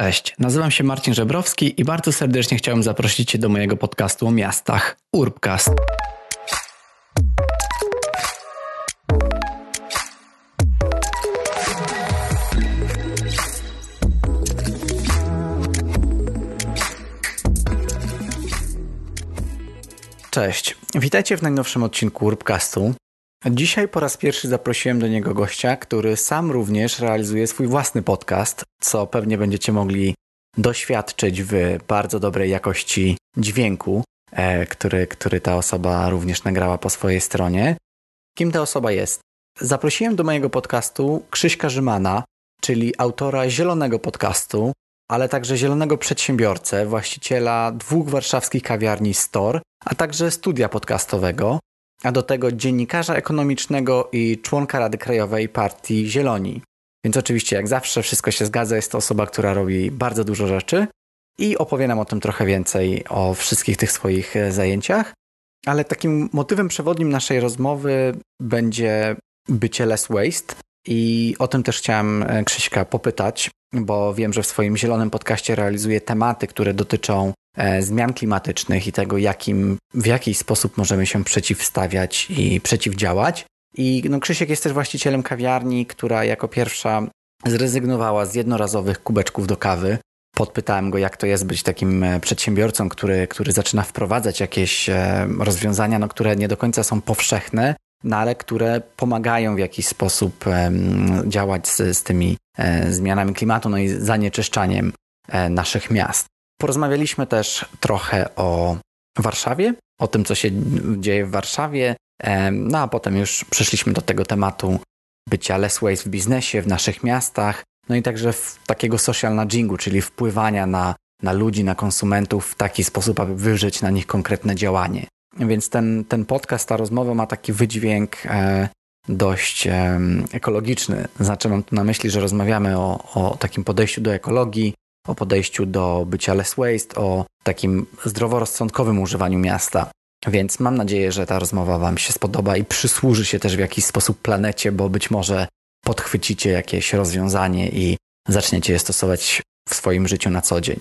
Cześć, nazywam się Marcin Żebrowski i bardzo serdecznie chciałem zaprosić Cię do mojego podcastu o miastach Urbcast. Cześć, witajcie w najnowszym odcinku Urbcastu. Dzisiaj po raz pierwszy zaprosiłem do niego gościa, który sam również realizuje swój własny podcast, co pewnie będziecie mogli doświadczyć w bardzo dobrej jakości dźwięku, e, który, który ta osoba również nagrała po swojej stronie. Kim ta osoba jest? Zaprosiłem do mojego podcastu Krzyśka Rzymana, czyli autora Zielonego Podcastu, ale także Zielonego Przedsiębiorcę, właściciela dwóch warszawskich kawiarni Store, a także studia podcastowego, a do tego dziennikarza ekonomicznego i członka Rady Krajowej Partii Zieloni. Więc oczywiście, jak zawsze, wszystko się zgadza. Jest to osoba, która robi bardzo dużo rzeczy i opowie nam o tym trochę więcej, o wszystkich tych swoich e, zajęciach. Ale takim motywem przewodnim naszej rozmowy będzie bycie less waste, i o tym też chciałem e, Krzyśka popytać, bo wiem, że w swoim zielonym podcaście realizuje tematy, które dotyczą e, zmian klimatycznych i tego, jakim, w jaki sposób możemy się przeciwstawiać i przeciwdziałać. I no, Krzysiek jest też właścicielem kawiarni, która jako pierwsza zrezygnowała z jednorazowych kubeczków do kawy. Podpytałem go, jak to jest być takim e, przedsiębiorcą, który, który zaczyna wprowadzać jakieś rozwiązania, no, które nie do końca są powszechne no ale które pomagają w jakiś sposób działać z, z tymi e, zmianami klimatu, no i zanieczyszczaniem e, naszych miast. Porozmawialiśmy też trochę o Warszawie, o tym, co się dzieje w Warszawie, no a potem już przeszliśmy do tego tematu bycia less waste w biznesie, w naszych miastach, no i także w takiego social nudgingu, czyli wpływania na, na ludzi, na konsumentów w taki sposób, aby wywrzeć na nich konkretne działanie. Więc ten, ten podcast, ta rozmowa ma taki wydźwięk e, dość e, ekologiczny. Znaczy, mam tu na myśli, że rozmawiamy o, o takim podejściu do ekologii, o podejściu do bycia less waste, o takim zdroworozsądkowym używaniu miasta. Więc mam nadzieję, że ta rozmowa Wam się spodoba i przysłuży się też w jakiś sposób planecie, bo być może podchwycicie jakieś rozwiązanie i zaczniecie je stosować w swoim życiu na co dzień.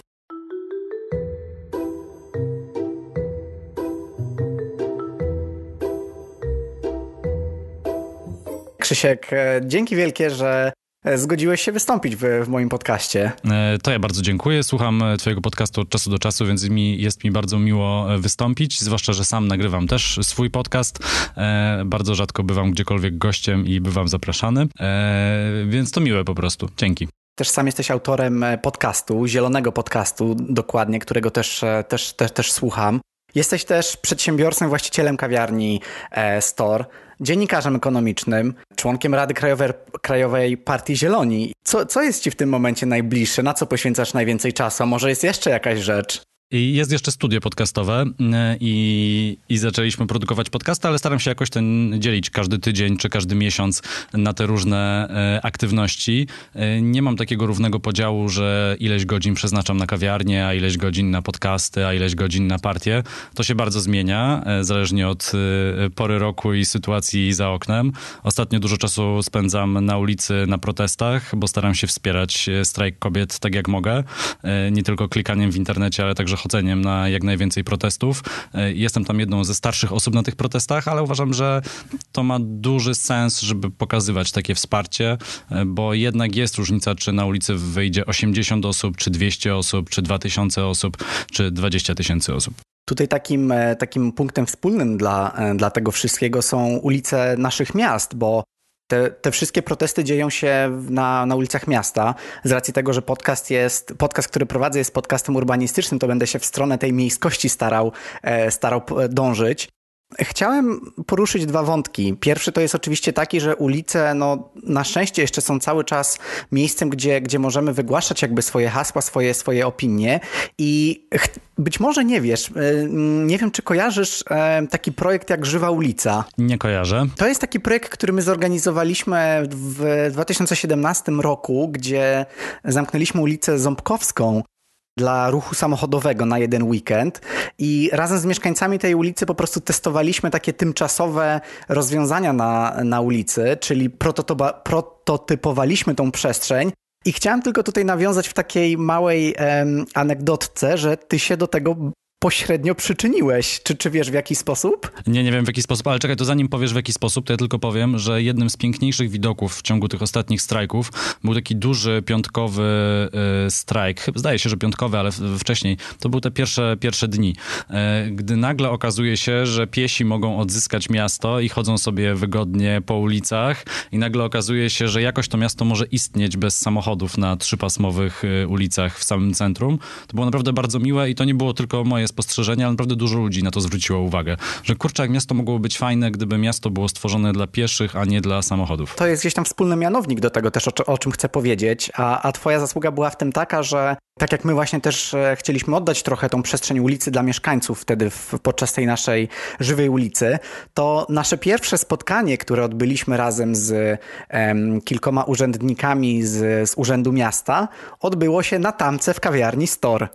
Krzysiek, e, dzięki wielkie, że e, zgodziłeś się wystąpić w, w, moim podcaście. E, to ja bardzo dziękuję. Słucham Twojego podcastu od czasu do czasu, więc mi, jest mi bardzo miło wystąpić. Zwłaszcza, że sam nagrywam też swój podcast. Bardzo rzadko bywam gdziekolwiek gościem i bywam zapraszany, więc to miłe po prostu. Dzięki. Też sam jesteś autorem podcastu, zielonego podcastu dokładnie, którego też, też, też, też słucham. Jesteś też przedsiębiorcą, właścicielem kawiarni Store dziennikarzem ekonomicznym, członkiem Rady Krajowej, Krajowej Partii Zieloni. Co, co jest ci w tym momencie najbliższe? Na co poświęcasz najwięcej czasu? Może jest jeszcze jakaś rzecz? I jest jeszcze studio podcastowe e, i, i zaczęliśmy produkować podcasty, ale staram się jakoś ten dzielić każdy tydzień czy każdy miesiąc na te różne e, aktywności. E, nie mam takiego równego podziału, że ileś godzin przeznaczam na kawiarnię, a ileś godzin na podcasty, a ileś godzin na partie. To się bardzo zmienia, zależnie od pory roku i sytuacji za oknem. Ostatnio dużo czasu spędzam na ulicy, na protestach, bo staram się wspierać strajk kobiet tak jak mogę. Nie tylko klikaniem w internecie, ale także chodzeniem na jak najwięcej protestów. E, jestem tam jedną ze starszych osób na tych protestach, ale uważam, że to ma duży sens, żeby pokazywać takie wsparcie, e, bo jednak jest różnica, czy na ulicy wyjdzie 80 osób, czy 200 osób, czy 2000 osób, czy 20 tysięcy osób. Tutaj takim, e, takim punktem wspólnym dla, dla tego wszystkiego są ulice naszych miast, bo te, te wszystkie protesty dzieją się na, na ulicach miasta. Z racji tego, że podcast jest, podcast, który prowadzę jest podcastem urbanistycznym, to będę się w stronę tej miejskości starał, e, starał dążyć. Chciałem poruszyć dwa wątki. Pierwszy to jest oczywiście taki, że ulice no, na szczęście jeszcze są cały czas miejscem, gdzie, gdzie możemy wygłaszać jakby swoje hasła, swoje, swoje opinie i być może nie wiesz, y, mm, nie wiem czy kojarzysz y, taki projekt jak Żywa Ulica. Nie kojarzę. To jest taki projekt, który my zorganizowaliśmy w 2017 roku, gdzie zamknęliśmy ulicę Ząbkowską dla ruchu samochodowego na jeden weekend i razem z mieszkańcami tej ulicy po prostu testowaliśmy takie tymczasowe rozwiązania na, na ulicy, czyli prototypa, prototypowaliśmy tą przestrzeń. I chciałem tylko tutaj nawiązać w takiej małej em, anegdotce, że ty się do tego pośrednio przyczyniłeś. Czy, czy wiesz w jaki sposób? Nie, nie wiem w jaki sposób, ale czekaj, to zanim powiesz w jaki sposób, to ja tylko powiem, że jednym z piękniejszych widoków w ciągu tych ostatnich strajków był taki duży piątkowy y, strajk. Zdaje się, że piątkowy, ale wcześniej. To były te pierwsze, pierwsze dni, y, gdy nagle okazuje się, że piesi mogą odzyskać miasto i chodzą sobie wygodnie po ulicach i nagle okazuje się, że jakoś to miasto może istnieć bez samochodów na trzypasmowych e, ulicach w samym centrum. To było naprawdę bardzo miłe i to nie było tylko moje spostrzeżenie, ale naprawdę dużo ludzi na to zwróciło uwagę, że kurczak jak miasto mogłoby być fajne, gdyby miasto było stworzone dla pieszych, a nie dla samochodów. To jest gdzieś tam wspólny mianownik do tego też, o, o czym chcę powiedzieć, a, a twoja zasługa była w tym taka, że tak jak my właśnie też e, chcieliśmy oddać trochę tą przestrzeń ulicy dla mieszkańców wtedy w, podczas tej naszej żywej ulicy, to nasze pierwsze spotkanie, które odbyliśmy razem z em, kilkoma urzędnikami z, z Urzędu Miasta, odbyło się na tamce w kawiarni Store.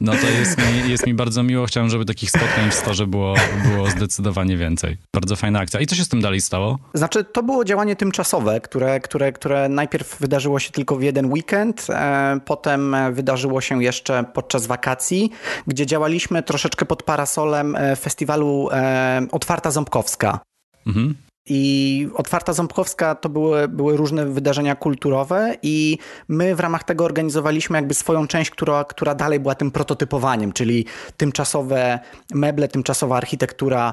No to jest mi, jest mi bardzo miło. Chciałem, żeby takich spotkań w storze było, było zdecydowanie więcej. Bardzo fajna akcja. I co się z tym dalej stało? Znaczy, to było działanie tymczasowe, które, które, które najpierw wydarzyło się tylko w jeden weekend, e, potem wydarzyło się jeszcze podczas wakacji, gdzie działaliśmy troszeczkę pod parasolem e, festiwalu e, Otwarta Ząbkowska. Mhm. I Otwarta Ząbkowska to były, były różne wydarzenia kulturowe, i my w ramach tego organizowaliśmy jakby swoją część, która, która dalej była tym prototypowaniem, czyli tymczasowe meble, tymczasowa architektura,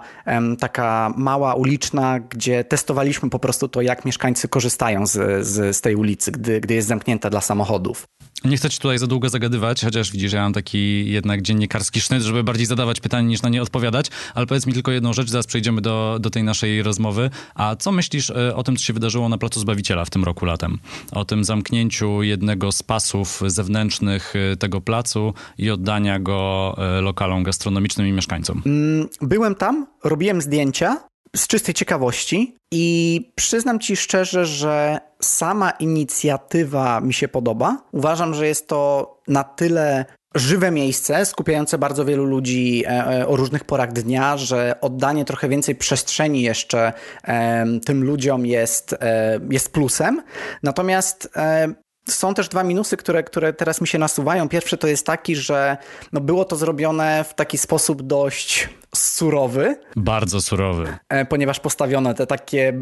taka mała, uliczna, gdzie testowaliśmy po prostu to, jak mieszkańcy korzystają z, z, z tej ulicy, gdy, gdy jest zamknięta dla samochodów. Nie chcę ci tutaj za długo zagadywać, chociaż widzisz, że ja mam taki jednak dziennikarski sznyt, żeby bardziej zadawać pytania niż na nie odpowiadać, ale powiedz mi tylko jedną rzecz, zaraz przejdziemy do, do tej naszej rozmowy. A co myślisz e, o tym, co się wydarzyło na Placu Zbawiciela w tym roku latem? O tym zamknięciu jednego z pasów zewnętrznych e, tego placu i oddania go e, lokalom gastronomicznym i mieszkańcom? Mm, byłem tam, robiłem zdjęcia z czystej ciekawości i przyznam ci szczerze, że sama inicjatywa mi się podoba. Uważam, że jest to na tyle żywe miejsce, skupiające bardzo wielu ludzi e, e, o różnych porach dnia, że oddanie trochę więcej przestrzeni jeszcze tym ludziom jest, e, jest plusem. Natomiast są też dwa minusy, które, które teraz mi się nasuwają. Pierwszy to jest taki, że no było to zrobione w taki sposób dość surowy. Bardzo surowy. E, ponieważ postawione te takie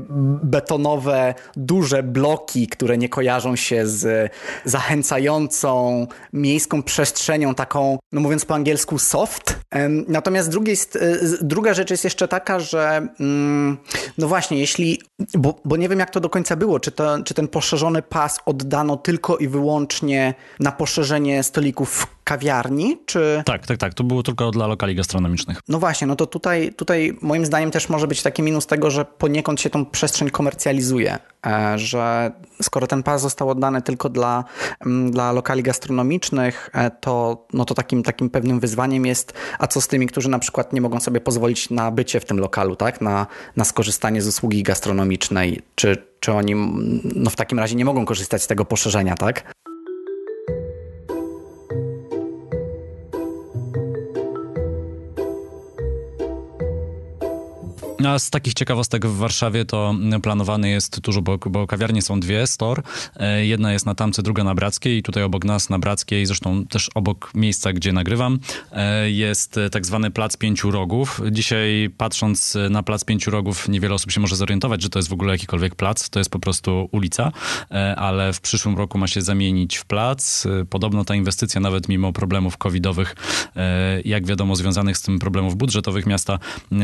betonowe, duże bloki, które nie kojarzą się z zachęcającą miejską przestrzenią, taką, no mówiąc po angielsku, soft. Natomiast e, druga rzecz jest jeszcze taka, że mm, no właśnie, jeśli, bo, bo nie wiem jak to do końca było, czy, to, czy ten poszerzony pas oddano tylko i wyłącznie na poszerzenie stolików kawiarni, czy... Tak, tak, tak. To było tylko dla lokali gastronomicznych. No właśnie, no to tutaj, tutaj moim zdaniem też może być taki minus tego, że poniekąd się tą przestrzeń komercjalizuje, e, że skoro ten pas został oddany tylko dla, mm, dla lokali gastronomicznych, e, to, no to takim, takim pewnym wyzwaniem jest, a co z tymi, którzy na przykład nie mogą sobie pozwolić na bycie w tym lokalu, tak? Na, na skorzystanie z usługi gastronomicznej, czy, czy oni mm, no w takim razie nie mogą korzystać z tego poszerzenia, tak? No, a z takich ciekawostek w Warszawie to planowany jest dużo, bo, bo kawiarnie są dwie, store. Jedna jest na Tamce, druga na Brackiej i tutaj obok nas na Brackiej, zresztą też obok miejsca, gdzie nagrywam, e, jest e, tak zwany Plac Pięciu Rogów. Dzisiaj patrząc e, na Plac Pięciu Rogów niewiele osób się może zorientować, że to jest w ogóle jakikolwiek plac, to jest po prostu ulica, ale w przyszłym roku ma się zamienić w plac. Podobno ta inwestycja nawet mimo problemów covidowych, jak wiadomo związanych z tym problemów budżetowych miasta,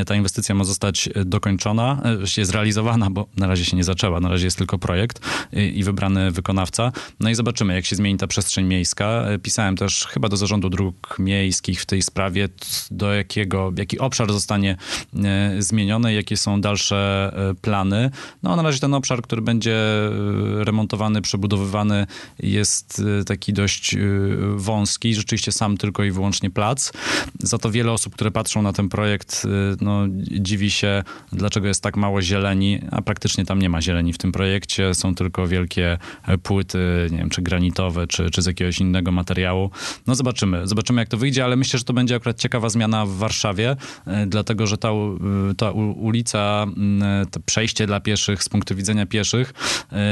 ta inwestycja ma zostać dokończona, się e, zrealizowana, bo na razie się nie zaczęła, na razie jest tylko projekt i wybrany wykonawca. No i zobaczymy, jak się zmieni ta przestrzeń miejska. E, pisałem też chyba do Zarządu Dróg Miejskich w tej sprawie, do jakiego, jaki obszar zostanie e, zmieniony, jakie są dalsze plany. No na razie ten obszar, który będzie remontowany, przebudowywany jest taki dość wąski, rzeczywiście sam tylko i wyłącznie plac. Za to wiele osób, które patrzą na ten projekt, no, dziwi się dlaczego jest tak mało zieleni, a praktycznie tam nie ma zieleni w tym projekcie, są tylko wielkie płyty, nie wiem, czy granitowe, czy, czy z jakiegoś innego materiału. No zobaczymy, zobaczymy jak to wyjdzie, ale myślę, że to będzie akurat ciekawa zmiana w Warszawie, e, dlatego, że ta, e, ta ulica, e, to przejście dla pieszych z punktu widzenia pieszych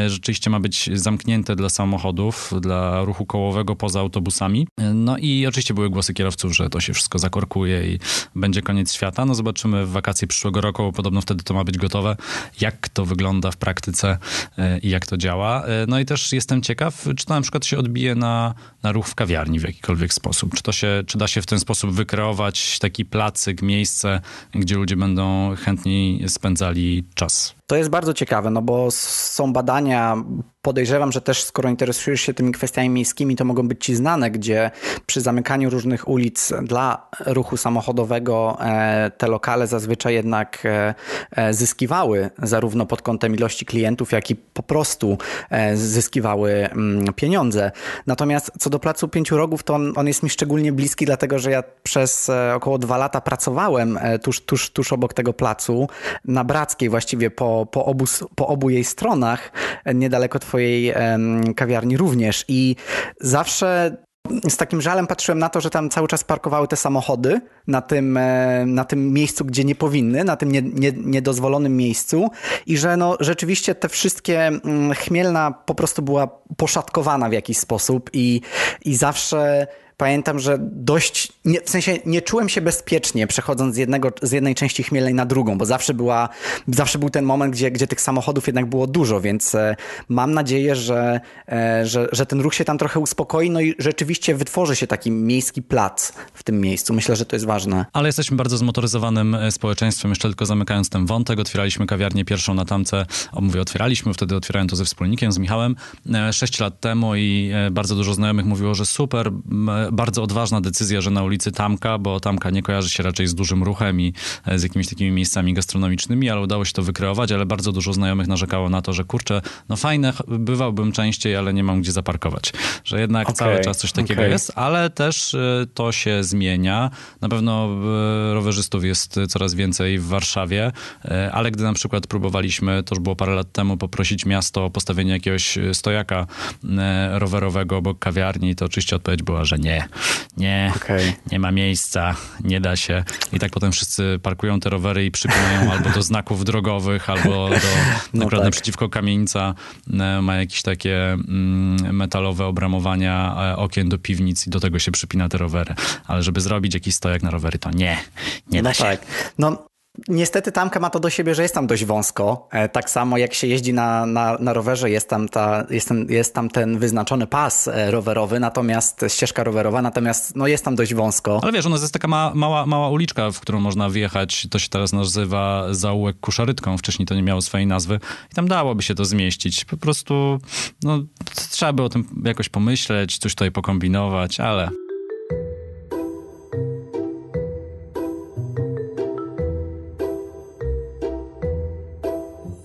rzeczywiście ma być zamknięte dla samochodów, dla ruchu kołowego poza autobusami. No i oczywiście były głosy kierowców, że to się wszystko zakorkuje i będzie koniec świata. No zobaczymy w wakacje przyszłego roku, około, podobno wtedy to ma być gotowe. Jak to wygląda w praktyce e, i jak to działa. E, no i też jestem ciekaw, czy to na przykład się odbije na, na ruch w kawiarni w jakikolwiek sposób. Czy, to się, czy da się w ten sposób wykreować taki placyk, miejsce, gdzie ludzie będą chętniej spędzali czas? To jest bardzo ciekawe, no bo są badania Podejrzewam, że też skoro interesujesz się tymi kwestiami miejskimi, to mogą być ci znane, gdzie przy zamykaniu różnych ulic dla ruchu samochodowego e, te lokale zazwyczaj jednak e, e, zyskiwały zarówno pod kątem ilości klientów, jak i po prostu zyskiwały mm, pieniądze. Natomiast co do Placu Pięciu Rogów, to on, on jest mi szczególnie bliski, dlatego że ja przez około dwa lata pracowałem tuż, tuż, tuż obok tego placu, na Brackiej właściwie po, po, obu, po obu jej stronach, niedaleko twojej kawiarni również. I zawsze z takim żalem patrzyłem na to, że tam cały czas parkowały te samochody na tym, e, na tym miejscu, gdzie nie powinny, na tym nie, nie, niedozwolonym miejscu i że no, rzeczywiście te wszystkie mm, chmielna po prostu była poszatkowana w jakiś sposób i, i zawsze pamiętam, że dość, nie, w sensie nie czułem się bezpiecznie przechodząc z, jednego, z jednej części Chmielnej na drugą, bo zawsze, była, zawsze był ten moment, gdzie, gdzie tych samochodów jednak było dużo, więc e, mam nadzieję, że, e, że, że ten ruch się tam trochę uspokoi, no i rzeczywiście wytworzy się taki miejski plac w tym miejscu. Myślę, że to jest ważne. Ale jesteśmy bardzo zmotoryzowanym e, społeczeństwem, jeszcze tylko zamykając ten wątek, otwieraliśmy kawiarnię pierwszą na tamce, o, mówię, otwieraliśmy, wtedy otwierałem to ze wspólnikiem, z Michałem, sześć lat temu i bardzo dużo znajomych mówiło, że super, bardzo odważna decyzja, że na ulicy Tamka, bo Tamka nie kojarzy się raczej z dużym ruchem i e, z jakimiś takimi miejscami gastronomicznymi, ale udało się to wykreować, ale bardzo dużo znajomych narzekało na to, że kurczę, no fajne, bywałbym częściej, ale nie mam gdzie zaparkować. Że jednak okay, cały czas coś takiego okay. jest, ale też e, to się zmienia. Na pewno e, rowerzystów jest coraz więcej w Warszawie, ale gdy na przykład próbowaliśmy, to już było parę lat temu, poprosić miasto o postawienie jakiegoś stojaka rowerowego obok kawiarni, to oczywiście odpowiedź była, że nie nie, nie, okay. nie ma miejsca, nie da się. I tak potem wszyscy parkują te rowery i przypinają albo do znaków drogowych, albo do, no akurat tak. przeciwko kamienica e, ma jakieś takie mm, metalowe obramowania e, okien do piwnic i do tego się przypina te rowery. Ale żeby zrobić jakiś stojak na rowery, to nie, nie no da się. Tak. No Niestety tamka ma to do siebie, że jest tam dość wąsko. E, tak samo jak się jeździ na, na, na rowerze, jest tam, ta, jest, ten, jest tam ten wyznaczony pas e, rowerowy, natomiast ścieżka rowerowa, natomiast no, jest tam dość wąsko. Ale wiesz, ona jest taka ma, mała, mała uliczka, w którą można wjechać. To się teraz nazywa zaułek kuszarytką. Wcześniej to nie miało swojej nazwy. I tam dałoby się to zmieścić. Po prostu no, trzeba by o tym jakoś pomyśleć, coś tutaj pokombinować, ale...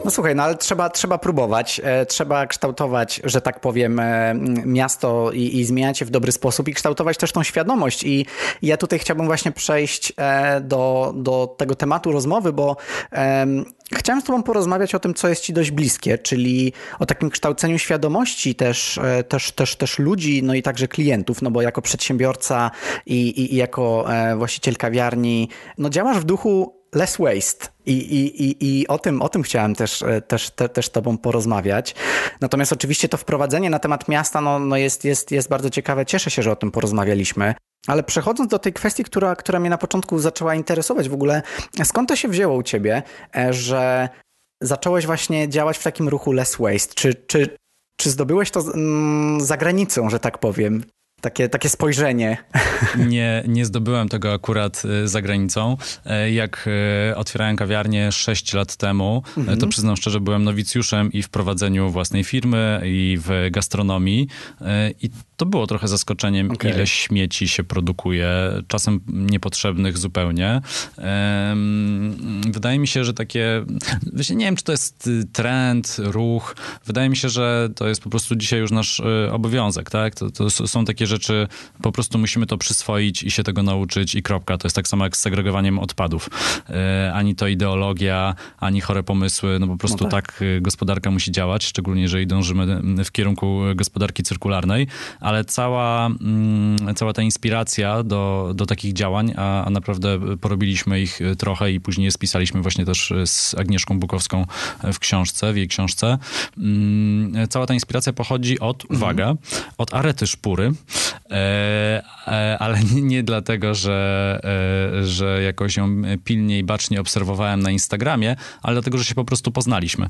No słuchaj, no ale trzeba, trzeba próbować, e, trzeba kształtować, że tak powiem, e, miasto i, i zmieniać je w dobry sposób i kształtować też tą świadomość. I ja tutaj chciałbym właśnie przejść e, do, do tego tematu rozmowy, bo Chciałem z Tobą porozmawiać o tym, co jest Ci dość bliskie, czyli o takim kształceniu świadomości też, też, też, też ludzi, no i także klientów, no bo jako przedsiębiorca i, i, i jako właściciel kawiarni, no działasz w duchu less waste. I, i, i, i o, tym, o tym chciałem też, e, też, te, też tobą porozmawiać. Natomiast oczywiście to wprowadzenie na temat miasta no, no jest, jest, jest bardzo ciekawe. Cieszę się, że o tym porozmawialiśmy. Ale przechodząc do tej kwestii, która, która mnie na początku zaczęła interesować w ogóle, skąd to się wzięło u ciebie, e, że zacząłeś właśnie działać w takim ruchu less waste? Czy, czy, czy zdobyłeś to mm, za granicą, że tak powiem? Takie, takie spojrzenie. Nie, nie zdobyłem tego akurat y, za granicą. E, jak e, otwierałem kawiarnię 6 lat temu, e, mhm. to przyznam szczerze, byłem nowicjuszem i w prowadzeniu własnej firmy, i w gastronomii. I to było trochę zaskoczeniem, okay. ile śmieci się produkuje, czasem niepotrzebnych zupełnie. Wydaje mi się, że takie, właśnie nie wiem, czy to jest y, trend, ruch. Wydaje mi się, że to jest po prostu dzisiaj już nasz y, obowiązek, tak? To, to są takie rzeczy, po prostu musimy to przyswoić i się tego nauczyć i kropka. To jest tak samo jak z segregowaniem odpadów. E, ani to ideologia, ani chore pomysły, no po prostu no tak. tak y, gospodarka musi działać, szczególnie jeżeli dążymy w kierunku gospodarki cyrkularnej, ale cała, mm, cała ta inspiracja do, do takich działań, a, a naprawdę porobiliśmy ich e, trochę i później je spisaliśmy właśnie też e, z Agnieszką Bukowską e, w książce, w jej książce. Mm, cała ta inspiracja pochodzi od, mhm. uwaga, od arety szpury, ale nie dlatego, że, że jakoś ją pilnie i bacznie obserwowałem na Instagramie, ale dlatego, że się po prostu poznaliśmy.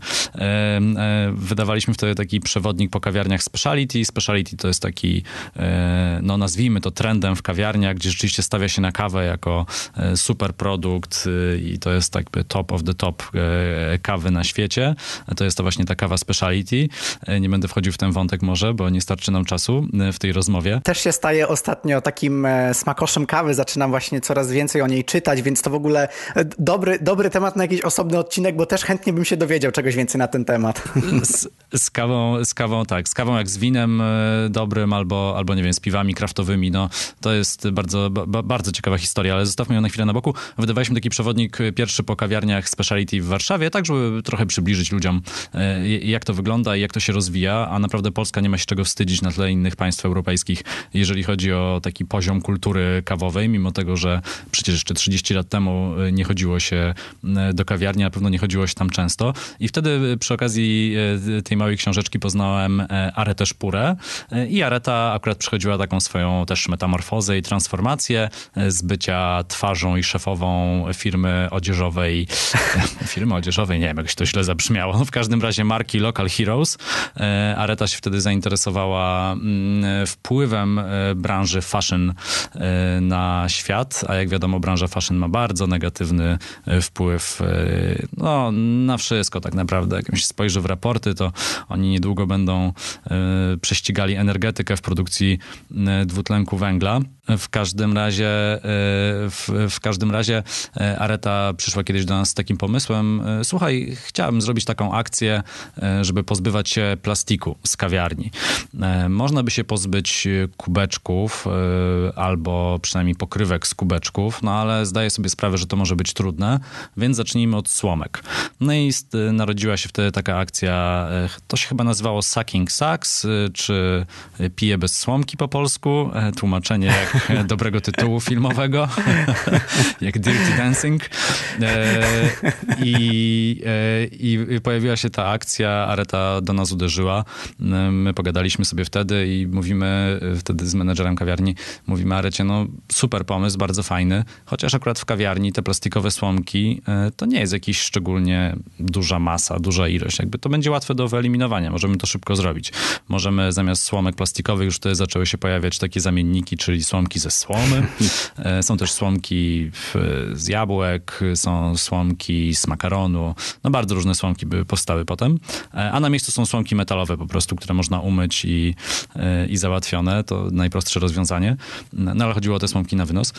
Wydawaliśmy wtedy taki przewodnik po kawiarniach speciality. Speciality to jest taki taki, e, no nazwijmy to trendem w kawiarniach, gdzie rzeczywiście stawia się na kawę jako e, super produkt e, i to jest jakby top of the top kawy na świecie. To jest to właśnie ta kawa speciality. Nie będę wchodził w ten wątek może, bo nie starczy nam czasu w tej rozmowie. Też się staje ostatnio takim smakoszem kawy, zaczynam właśnie coraz więcej o niej czytać, więc to w ogóle dobry, dobry temat na jakiś osobny odcinek, bo też chętnie bym się dowiedział czegoś więcej na ten temat. Z, z kawą, z kawą tak, z kawą jak z winem dobrym, albo, albo nie wiem, z piwami kraftowymi. No, to jest bardzo, bardzo ciekawa historia, ale zostawmy ją na chwilę na boku. Wydawaliśmy taki przewodnik e, pierwszy po kawiarniach speciality w Warszawie, tak żeby trochę przybliżyć ludziom, e, jak to wygląda i jak to się rozwija, a naprawdę Polska nie ma się czego wstydzić na tle innych państw europejskich, jeżeli chodzi o taki poziom kultury kawowej, mimo tego, że przecież jeszcze 30 lat temu e, nie chodziło się do kawiarni, na pewno nie chodziło się tam często. I wtedy przy okazji tej małej książeczki poznałem Aretę Szpurę i Areta Dorota akurat przechodziła taką swoją też metamorfozę i transformację e, z bycia twarzą i szefową firmy odzieżowej, firmy odzieżowej, nie wiem, jak się to źle zabrzmiało, no, w każdym razie marki Local Heroes. E, Areta się wtedy zainteresowała mm, wpływem e, branży fashion na świat, a jak wiadomo, branża fashion ma bardzo negatywny wpływ no, na wszystko tak naprawdę. Jak się spojrzy w raporty, to oni niedługo będą prześcigali energetykę w produkcji e, dwutlenku węgla. W każdym razie, e, w, w, każdym razie e, Areta przyszła kiedyś do nas z takim pomysłem: słuchaj, chciałem zrobić taką akcję, żeby pozbywać się plastiku z kawiarni. Można by się pozbyć kubeczków albo przynajmniej pokrywek z kubeczków, no ale zdaję sobie sprawę, że to może być trudne, więc zacznijmy od słomek. No i narodziła się wtedy taka akcja, to się chyba nazywało Sucking Sucks, czy Pije bez słomki po polsku, e, tłumaczenie jak e, dobrego tytułu filmowego, jak Dirty Dancing. E, I, I pojawiła się ta akcja, Areta do nas uderzyła. My pogadaliśmy sobie wtedy i mówimy wtedy z menedżerem kawiarni, mówimy Arecie, no super pomysł, bardzo fajny, chociaż akurat w kawiarni te plastikowe słomki to nie jest jakiś szczególnie duża masa, duża ilość. Jakby to będzie łatwe do wyeliminowania, możemy to szybko zrobić. Możemy zamiast słomek plastikowych już te zaczęły się pojawiać takie zamienniki, czyli słomki ze słomy. E, są też słomki z jabłek, są słomki z makaronu. No bardzo różne słomki by powstały potem. E, a na miejscu są słomki metalowe po prostu, które można umyć i, e, i załatwione. To najprostsze rozwiązanie. No, no ale chodziło o te słomki na wynos.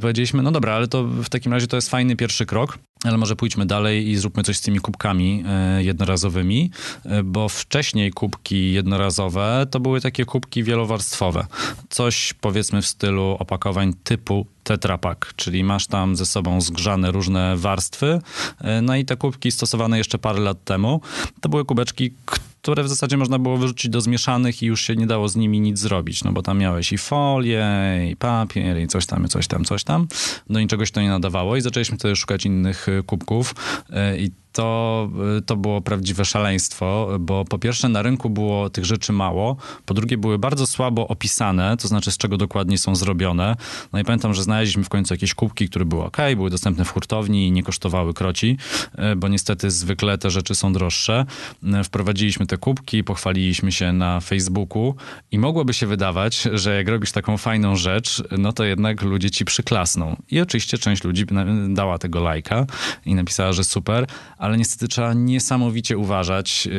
Powiedzieliśmy, no dobra, ale to w takim razie to jest fajny pierwszy krok ale może pójdźmy dalej i zróbmy coś z tymi kubkami e, jednorazowymi, e, bo wcześniej kubki jednorazowe to były takie kubki wielowarstwowe. Coś powiedzmy w stylu opakowań typu tetrapak, czyli masz tam ze sobą zgrzane różne warstwy. E, no i te kubki stosowane jeszcze parę lat temu, to były kubeczki, które w zasadzie można było wyrzucić do zmieszanych i już się nie dało z nimi nic zrobić, no bo tam miałeś i folię, i papier, i coś tam, i coś tam, coś tam. Do no niczego się to nie nadawało i zaczęliśmy wtedy szukać innych e, kubków e, i to, y, to było prawdziwe szaleństwo, bo po pierwsze na rynku było tych rzeczy mało, po drugie były bardzo słabo opisane, to znaczy z czego dokładnie są zrobione. No i pamiętam, że znaleźliśmy w końcu jakieś kubki, które były ok, były dostępne w hurtowni i nie kosztowały kroci, y, bo niestety zwykle te rzeczy są droższe. Y, wprowadziliśmy te kubki, pochwaliliśmy się na Facebooku i mogłoby się wydawać, że jak robisz taką fajną rzecz, no to jednak ludzie ci przyklasną. I oczywiście część ludzi dała tego lajka i napisała, że super, ale niestety trzeba niesamowicie uważać y,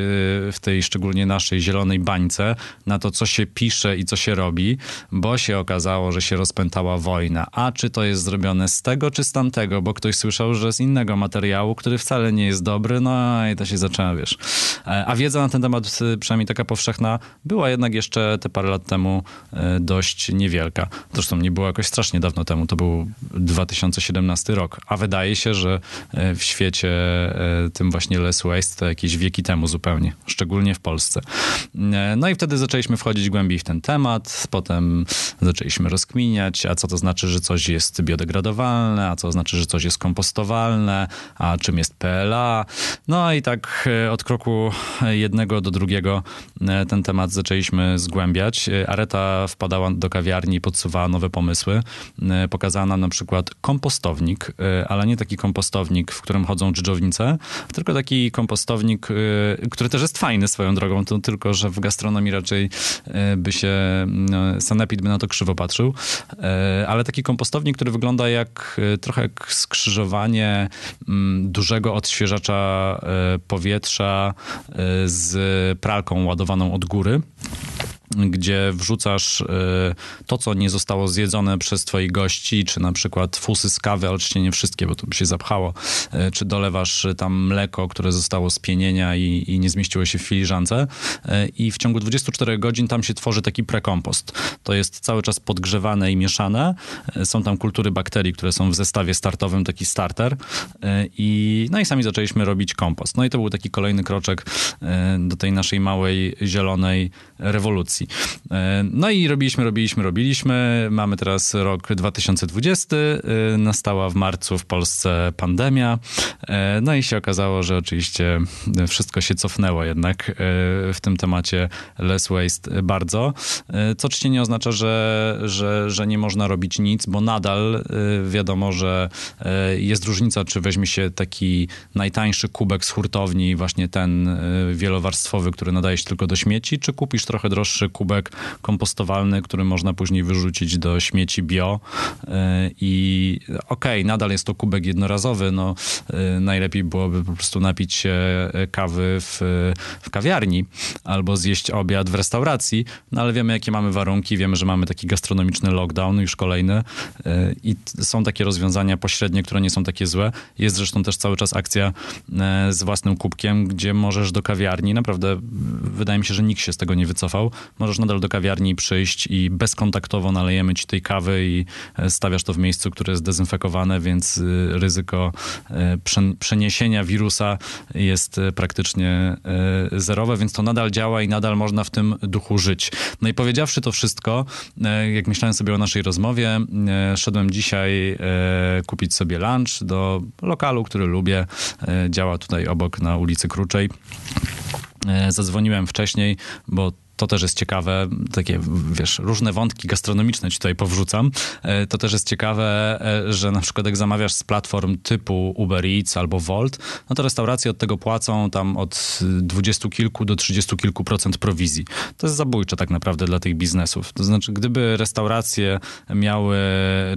w tej szczególnie naszej zielonej bańce na to, co się pisze i co się robi, bo się okazało, że się rozpętała wojna. A czy to jest zrobione z tego czy z tamtego, bo ktoś słyszał, że z innego materiału, który wcale nie jest dobry, no i to się zaczęła, wiesz. E, a wiedza na ten temat, y, przynajmniej taka powszechna, była jednak jeszcze te parę lat temu e, dość niewielka. Zresztą nie było jakoś strasznie dawno temu, to był 2017 rok, a wydaje się, że e, w świecie tym właśnie less waste, to jakieś wieki temu zupełnie, szczególnie w Polsce. E, no i wtedy zaczęliśmy wchodzić głębiej w ten temat, potem zaczęliśmy rozkminiać, a co to znaczy, że coś jest biodegradowalne, a co znaczy, że coś jest kompostowalne, a czym jest PLA. No i tak e, od kroku jednego do drugiego e, ten temat zaczęliśmy zgłębiać. Areta wpadała do kawiarni i podsuwała nowe pomysły. Pokazała nam na przykład kompostownik, ale nie taki kompostownik, w którym chodzą dżdżownice, tylko taki kompostownik, y, który też jest fajny swoją drogą, to tylko, że w gastronomii raczej y, by się y, sanepid by na to krzywo patrzył, ale taki kompostownik, który wygląda jak trochę jak skrzyżowanie mm, dużego odświeżacza powietrza z pralką ładowaną od góry gdzie wrzucasz e, to, co nie zostało zjedzone przez twoich gości, czy na przykład fusy z kawy, oczywiście nie wszystkie, bo to by się zapchało, e, czy dolewasz e, tam mleko, które zostało z pienienia i, i nie zmieściło się w filiżance i w ciągu 24 godzin tam się tworzy taki prekompost. To jest cały czas podgrzewane i mieszane. Są tam kultury bakterii, które są w zestawie startowym, taki starter i no i sami zaczęliśmy robić kompost. No i to był taki kolejny kroczek do tej naszej małej zielonej rewolucji. E, no i robiliśmy, robiliśmy, robiliśmy. Mamy teraz rok 2020. E, nastała w marcu w Polsce pandemia. E, no i się okazało, że oczywiście wszystko się cofnęło jednak w tym temacie less waste bardzo. Co oczywiście nie oznacza, że, że, że nie można robić nic, bo nadal wiadomo, że jest różnica, czy weźmie się taki najtańszy kubek z hurtowni, właśnie ten wielowarstwowy, który nadaje się tylko do śmieci, czy kupisz trochę droższy kubek kompostowalny, który można później wyrzucić do śmieci bio. E, I okej, okay, nadal jest to kubek jednorazowy. No, e, najlepiej byłoby po prostu napić się kawy w, w kawiarni albo zjeść obiad w restauracji, no ale wiemy, jakie mamy warunki. Wiemy, że mamy taki gastronomiczny lockdown już kolejny e, i są takie rozwiązania pośrednie, które nie są takie złe. Jest zresztą też cały czas akcja z własnym kubkiem, gdzie możesz do kawiarni. Naprawdę wydaje mi się, że nikt się z tego nie wycofał możesz nadal do kawiarni przyjść i bezkontaktowo nalejemy ci tej kawy i e, stawiasz to w miejscu, które jest dezynfekowane, więc e, ryzyko e, przeniesienia wirusa jest praktycznie zerowe, więc to nadal działa i nadal można w tym duchu żyć. No i powiedziawszy to wszystko, jak myślałem sobie o naszej rozmowie, szedłem dzisiaj kupić sobie lunch do lokalu, który lubię. Działa tutaj obok na ulicy Kruczej. Zadzwoniłem wcześniej, bo to też jest ciekawe, takie, wiesz, różne wątki gastronomiczne ci tutaj powrzucam. E, to też jest ciekawe, e, że na przykład jak zamawiasz z platform typu Uber Eats albo Volt, no to restauracje od tego płacą tam od dwudziestu kilku do trzydziestu kilku procent prowizji. To jest zabójcze tak naprawdę dla tych biznesów. To znaczy, gdyby restauracje miały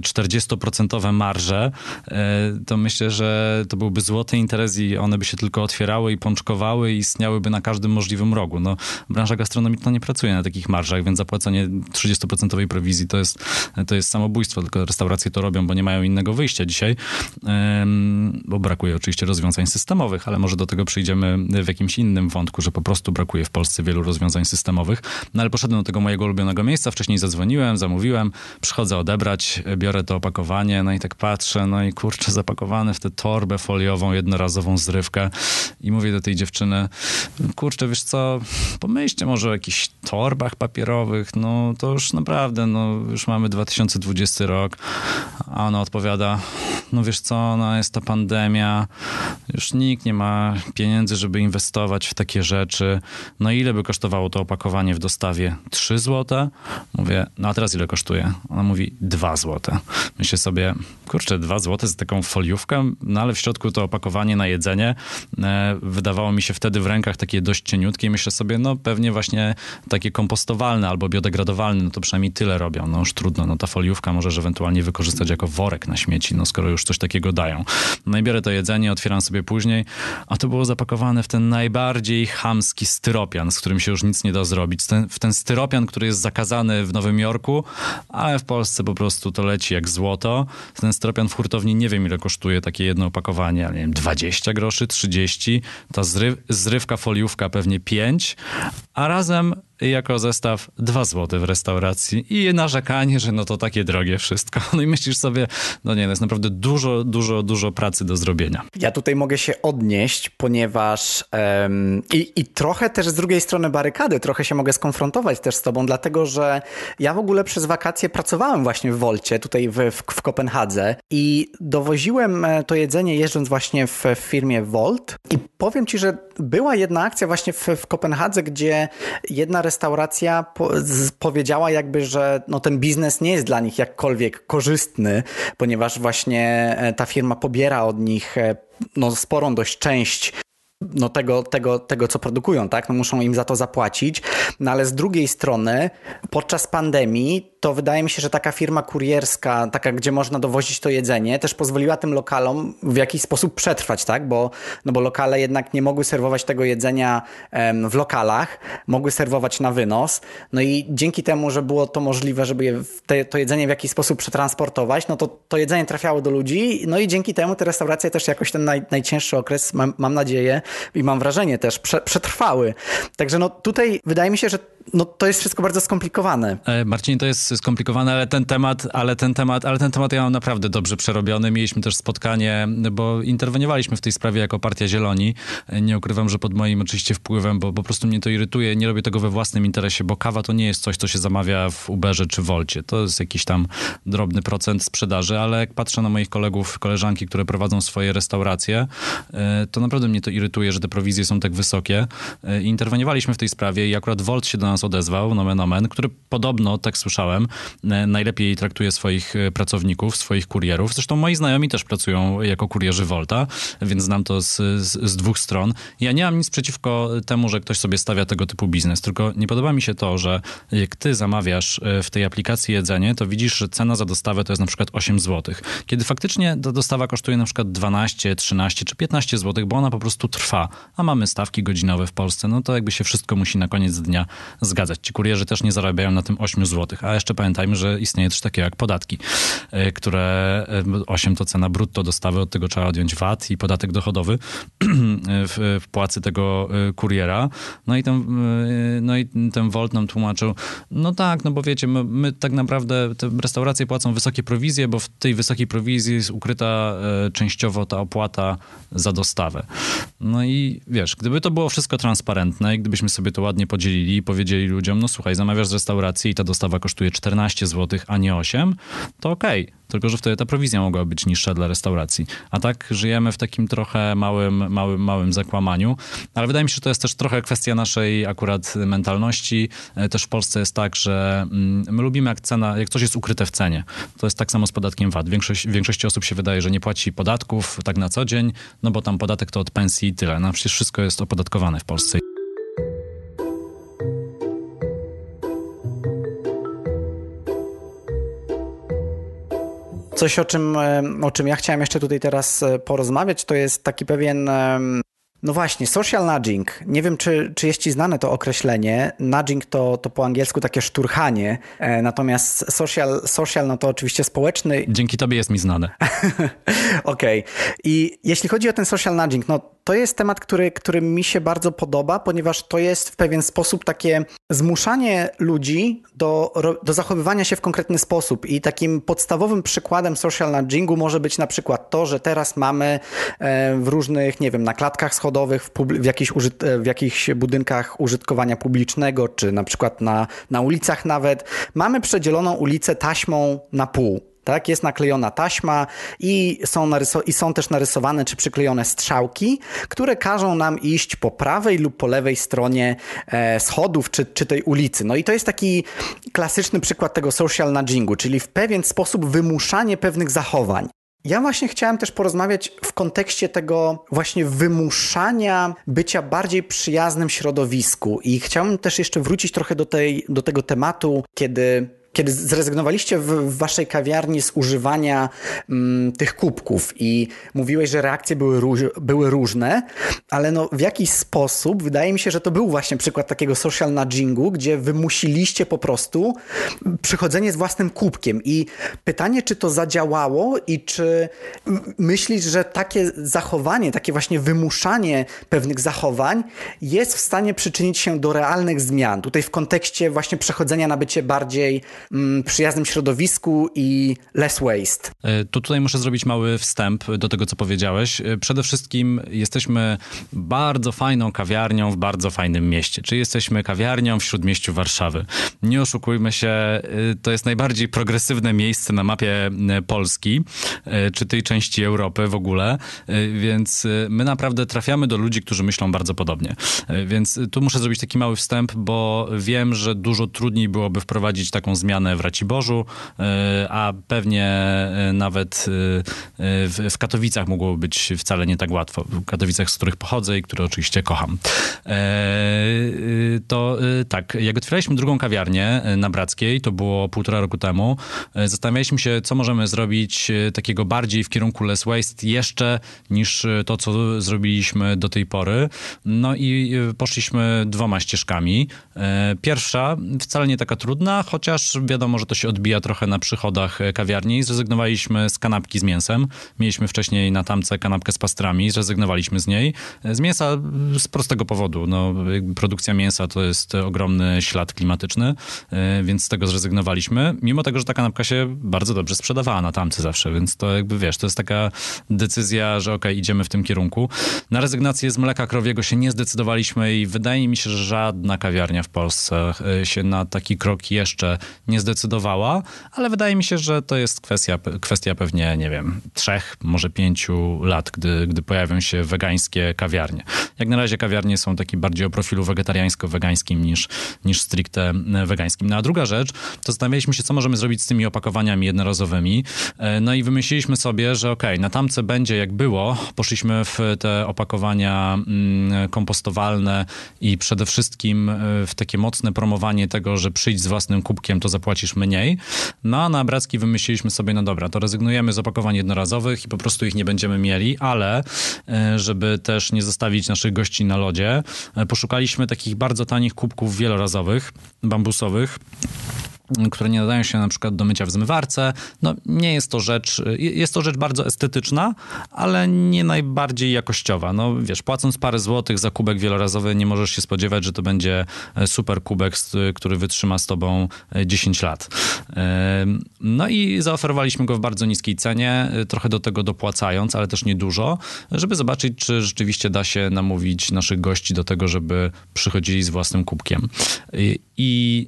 40% marże, e, to myślę, że to byłby złoty interes i one by się tylko otwierały i pączkowały i istniałyby na każdym możliwym rogu. No, branża gastronomiczna nie pracuje na takich marżach, więc zapłacenie 30% prowizji to jest, to jest samobójstwo, tylko restauracje to robią, bo nie mają innego wyjścia dzisiaj, bo brakuje oczywiście rozwiązań systemowych, ale może do tego przyjdziemy w jakimś innym wątku, że po prostu brakuje w Polsce wielu rozwiązań systemowych. No ale poszedłem do tego mojego ulubionego miejsca, wcześniej zadzwoniłem, zamówiłem, przychodzę odebrać, biorę to opakowanie, no i tak patrzę, no i kurczę, zapakowane w tę torbę foliową, jednorazową zrywkę i mówię do tej dziewczyny, kurczę, wiesz co, pomyślcie może o jakiś jakichś torbach papierowych, no to już naprawdę, no już mamy 2020 rok, a ona odpowiada, no wiesz co, no jest ta pandemia, już nikt nie ma pieniędzy, żeby inwestować w takie rzeczy, no ile by kosztowało to opakowanie w dostawie? 3 zł? Mówię, no a teraz ile kosztuje? Ona mówi 2 zł. Myślę sobie, kurczę, 2 zł za taką foliówkę, no ale w środku to opakowanie na jedzenie, e, wydawało mi się wtedy w rękach takie dość cieniutkie myślę sobie, no pewnie właśnie takie kompostowalne albo biodegradowalne, no to przynajmniej tyle robią. No już trudno, no ta foliówka możesz ewentualnie wykorzystać jako worek na śmieci, no skoro już coś takiego dają. No i biorę to jedzenie, otwieram sobie później, a to było zapakowane w ten najbardziej chamski styropian, z którym się już nic nie da zrobić. Ten, w ten styropian, który jest zakazany w Nowym Jorku, ale w Polsce po prostu to leci jak złoto. Ten styropian w hurtowni nie wiem ile kosztuje takie jedno opakowanie, ale nie wiem, 20 groszy, 30, ta zrywka foliówka pewnie 5, a razem jako zestaw 2 zł w restauracji i narzekanie, że no to takie drogie wszystko. No i myślisz sobie, no nie, to no jest naprawdę dużo, dużo, dużo pracy do zrobienia. Ja tutaj mogę się odnieść, ponieważ um, i, i trochę też z drugiej strony barykady, trochę się mogę skonfrontować też z tobą, dlatego że ja w ogóle przez wakacje pracowałem właśnie w Wolcie, tutaj w, w, w Kopenhadze i dowoziłem e, to jedzenie jeżdżąc właśnie w, w firmie Volt i powiem ci, że była jedna akcja właśnie w, w Kopenhadze, gdzie jedna restauracja restauracja po powiedziała jakby, że no ten biznes nie jest dla nich jakkolwiek korzystny, ponieważ właśnie e, ta firma pobiera od nich e, no, sporą dość część no tego, tego, tego, co produkują, tak? No muszą im za to zapłacić. No ale z drugiej strony, podczas pandemii, to wydaje mi się, że taka firma kurierska, taka, gdzie można dowozić to jedzenie, też pozwoliła tym lokalom w jakiś sposób przetrwać, tak? Bo, no bo lokale jednak nie mogły serwować tego jedzenia w lokalach, mogły serwować na wynos. No i dzięki temu, że było to możliwe, żeby te, to jedzenie w jakiś sposób przetransportować, no to to jedzenie trafiało do ludzi, no i dzięki temu te restauracje też jakoś ten naj, najcięższy okres, mam, mam nadzieję, i mam wrażenie też prze, przetrwały. Także no tutaj wydaje mi się, że no to jest wszystko bardzo skomplikowane. E, Marcin, to jest skomplikowane, ale ten temat, ale ten temat, ale ten temat ja mam naprawdę dobrze przerobiony. Mieliśmy też spotkanie, bo interweniowaliśmy w tej sprawie jako Partia Zieloni. E, nie ukrywam, że pod moim oczywiście wpływem, bo po prostu mnie to irytuje. Nie robię tego we własnym interesie, bo kawa to nie jest coś, co się zamawia w Uberze czy Wolcie. To jest jakiś tam drobny procent sprzedaży, ale jak patrzę na moich kolegów, koleżanki, które prowadzą swoje restauracje, e, to naprawdę mnie to irytuje że te prowizje są tak wysokie. I e, interweniowaliśmy w tej sprawie i akurat Volt się do nas odezwał, nomen omen, który podobno, tak słyszałem, e, najlepiej traktuje swoich e, pracowników, swoich kurierów. Zresztą moi znajomi też pracują jako kurierzy Volta, więc znam to z, z, z dwóch stron. Ja nie mam nic przeciwko temu, że ktoś sobie stawia tego typu biznes, tylko nie podoba mi się to, że jak ty zamawiasz w tej aplikacji jedzenie, to widzisz, że cena za dostawę to jest na przykład 8 zł. Kiedy faktycznie ta dostawa kosztuje na przykład 12, 13 czy 15 zł, bo ona po prostu trwa trwa, a mamy stawki godzinowe w Polsce, no to jakby się wszystko musi na koniec dnia zgadzać. Ci kurierzy też nie zarabiają na tym 8 zł, a jeszcze pamiętajmy, że istnieje też takie jak podatki, e, które 8 e, to cena brutto dostawy, od tego trzeba odjąć VAT i podatek dochodowy e, w, w płacy tego kuriera. No i ten, no i ten Volt nam tłumaczył, no tak, no bo wiecie, my, my tak naprawdę te restauracje płacą wysokie prowizje, bo w tej wysokiej prowizji jest ukryta częściowo ta opłata za dostawę. No i wiesz, gdyby to było wszystko transparentne i gdybyśmy sobie to ładnie podzielili i powiedzieli ludziom, no słuchaj, zamawiasz z restauracji i ta dostawa kosztuje 14 zł, a nie 8, to okej. Okay. Tylko, że wtedy ta prowizja mogła być niższa dla restauracji. A tak żyjemy w takim trochę małym, małym, małym zakłamaniu. Ale wydaje mi się, że to jest też trochę kwestia naszej akurat mentalności. E, też w Polsce jest tak, że mm, my lubimy jak cena, jak coś jest ukryte w cenie. To jest tak samo z podatkiem VAT. Większość, większości osób się wydaje, że nie płaci podatków tak na co dzień, no bo tam podatek to od pensji tyle. No przecież wszystko jest opodatkowane w Polsce. Coś, o czym, e, o czym ja chciałem jeszcze tutaj teraz e, porozmawiać, to jest taki pewien e, no właśnie, social nudging. Nie wiem, czy, czy jest Ci znane to określenie. Nudging to, to po angielsku takie szturchanie, natomiast social, social no to oczywiście społeczny. Dzięki Tobie jest mi znane. Okej. Okay. I jeśli chodzi o ten social nudging, no to jest temat, który, który mi się bardzo podoba, ponieważ to jest w pewien sposób takie zmuszanie ludzi do, do zachowywania się w konkretny sposób. I takim podstawowym przykładem social nudgingu może być na przykład to, że teraz mamy e, w różnych, nie wiem, na klatkach schodowych, w, w, jakichś, e, w jakichś budynkach użytkowania publicznego, czy na przykład na, na ulicach nawet, mamy przedzieloną ulicę taśmą na pół. Tak, jest naklejona taśma i są, i są też narysowane czy przyklejone strzałki, które każą nam iść po prawej lub po lewej stronie e, schodów czy, czy tej ulicy. No i to jest taki klasyczny przykład tego social nudgingu, czyli w pewien sposób wymuszanie pewnych zachowań. Ja właśnie chciałem też porozmawiać w kontekście tego właśnie wymuszania bycia bardziej przyjaznym środowisku i chciałbym też jeszcze wrócić trochę do, tej, do tego tematu, kiedy kiedy zrezygnowaliście w, waszej kawiarni z używania mm, tych kubków i mówiłeś, że reakcje były, róż, były różne, ale no w jakiś sposób wydaje mi się, że to był właśnie przykład takiego social nudgingu, gdzie wymusiliście po prostu przychodzenie z własnym kubkiem. I pytanie, czy to zadziałało i czy myślisz, że takie zachowanie, takie właśnie wymuszanie pewnych zachowań jest w stanie przyczynić się do realnych zmian? Tutaj w kontekście właśnie przechodzenia na bycie bardziej Mm, przyjaznym środowisku i less waste. E, to tutaj muszę zrobić mały wstęp do tego, co powiedziałeś. E, przede wszystkim jesteśmy bardzo fajną kawiarnią w bardzo fajnym mieście, czyli jesteśmy kawiarnią w śródmieściu Warszawy. Nie oszukujmy się, e, to jest najbardziej progresywne miejsce na mapie Polski, czy tej części Europy w ogóle, więc my naprawdę trafiamy do ludzi, którzy myślą bardzo podobnie. Więc tu muszę zrobić taki mały wstęp, bo wiem, że dużo trudniej byłoby wprowadzić taką zmianę zmianę w Raciborzu, e, a pewnie e, nawet e, w Katowicach mogło być wcale nie tak łatwo. W Katowicach, z których pochodzę i które oczywiście kocham. To tak, jak otwieraliśmy drugą kawiarnię na Brackiej, to było półtora roku temu, zastanawialiśmy się, co możemy zrobić takiego bardziej w kierunku less waste jeszcze niż to, co zrobiliśmy do tej pory. No i poszliśmy dwoma ścieżkami. Pierwsza wcale nie taka trudna, chociaż wiadomo, że to się odbija trochę na przychodach e, kawiarni. Zrezygnowaliśmy z kanapki z mięsem. Mieliśmy wcześniej na tamce kanapkę z pastrami, zrezygnowaliśmy z niej. E, z mięsa z prostego powodu. No, produkcja mięsa to jest ogromny ślad klimatyczny, e, więc z tego zrezygnowaliśmy. Mimo tego, że ta kanapka się bardzo dobrze sprzedawała na tamce zawsze, więc to jakby wiesz, to jest taka decyzja, że ok, idziemy w tym kierunku. Na rezygnację z mleka krowiego się nie zdecydowaliśmy i wydaje mi się, że żadna kawiarnia w Polsce się na taki krok jeszcze nie zdecydowała, ale wydaje mi się, że to jest kwestia, kwestia pewnie, nie wiem, trzech, może pięciu lat, gdy, gdy pojawią się wegańskie kawiarnie. Jak na razie kawiarnie są taki bardziej o profilu wegetariańsko-wegańskim niż, niż stricte wegańskim. No a druga rzecz, to zastanawialiśmy się, co możemy zrobić z tymi opakowaniami jednorazowymi. E, no i wymyśliliśmy sobie, że okej, okay, na tamce będzie jak było, poszliśmy w te opakowania mm, kompostowalne i przede wszystkim e, w takie mocne promowanie tego, że przyjdź z własnym kubkiem, to za zapłacisz mniej. No a na bracki wymyśliliśmy sobie, no dobra, to rezygnujemy z opakowań jednorazowych i po prostu ich nie będziemy mieli, ale e, żeby też nie zostawić naszych gości na lodzie, e, poszukaliśmy takich bardzo tanich kubków wielorazowych, bambusowych które nie nadają się na przykład do mycia w zmywarce. No, nie jest to rzecz, jest to rzecz bardzo estetyczna, ale nie najbardziej jakościowa. No wiesz, płacąc parę złotych za kubek wielorazowy, nie możesz się spodziewać, że to będzie e, super kubek, e, który wytrzyma z tobą 10 e, lat. No i zaoferowaliśmy go w bardzo niskiej cenie, trochę do tego dopłacając, ale też niedużo, żeby zobaczyć, czy rzeczywiście da się namówić naszych gości do tego, żeby przychodzili z własnym kubkiem. I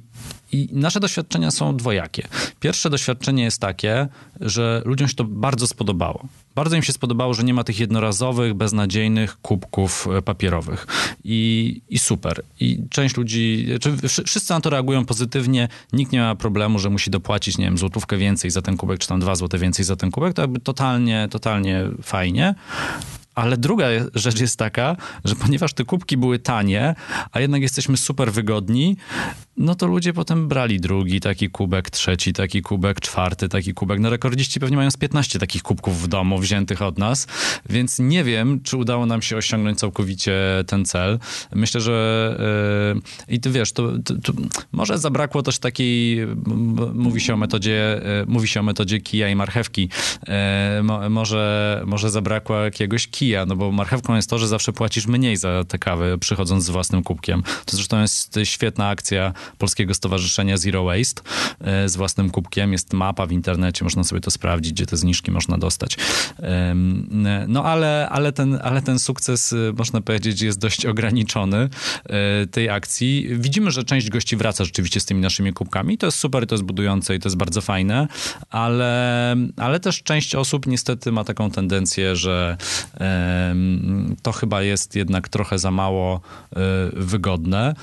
i nasze doświadczenia są dwojakie. Pierwsze doświadczenie jest takie, że ludziom się to bardzo spodobało. Bardzo im się spodobało, że nie ma tych jednorazowych, beznadziejnych kubków e, papierowych. I, i super. I część ludzi, czy wszyscy na to reagują pozytywnie. Nikt nie ma problemu, że musi dopłacić, nie wiem, złotówkę więcej za ten kubek, czy tam dwa złote więcej za ten kubek. To jakby totalnie, totalnie fajnie. Ale druga rzecz jest taka, że ponieważ te kubki były tanie, a jednak jesteśmy super wygodni, no to ludzie potem brali drugi taki kubek, trzeci taki kubek, czwarty taki kubek. No rekordziści pewnie mają z 15 takich kubków w domu wziętych od nas, więc nie wiem, czy udało nam się osiągnąć całkowicie ten cel. Myślę, że yy, i ty wiesz, to, to, to, może zabrakło też takiej, mówi się o metodzie, e, mówi się o metodzie kija i marchewki. Yy, mo, może, może zabrakło jakiegoś kija, no bo marchewką jest to, że zawsze płacisz mniej za te kawy, przychodząc z własnym kubkiem. To zresztą jest świetna akcja Polskiego Stowarzyszenia Zero Waste e, z własnym kubkiem. Jest mapa w internecie, można sobie to sprawdzić, gdzie te zniżki można dostać. E, no ale, ale, ten, ale ten sukces, e, można powiedzieć, jest dość ograniczony tej akcji. Widzimy, że część gości wraca rzeczywiście z tymi naszymi kubkami. To jest super, to jest budujące i to jest bardzo fajne, ale, ale też część osób niestety ma taką tendencję, że to chyba jest jednak trochę za mało wygodne.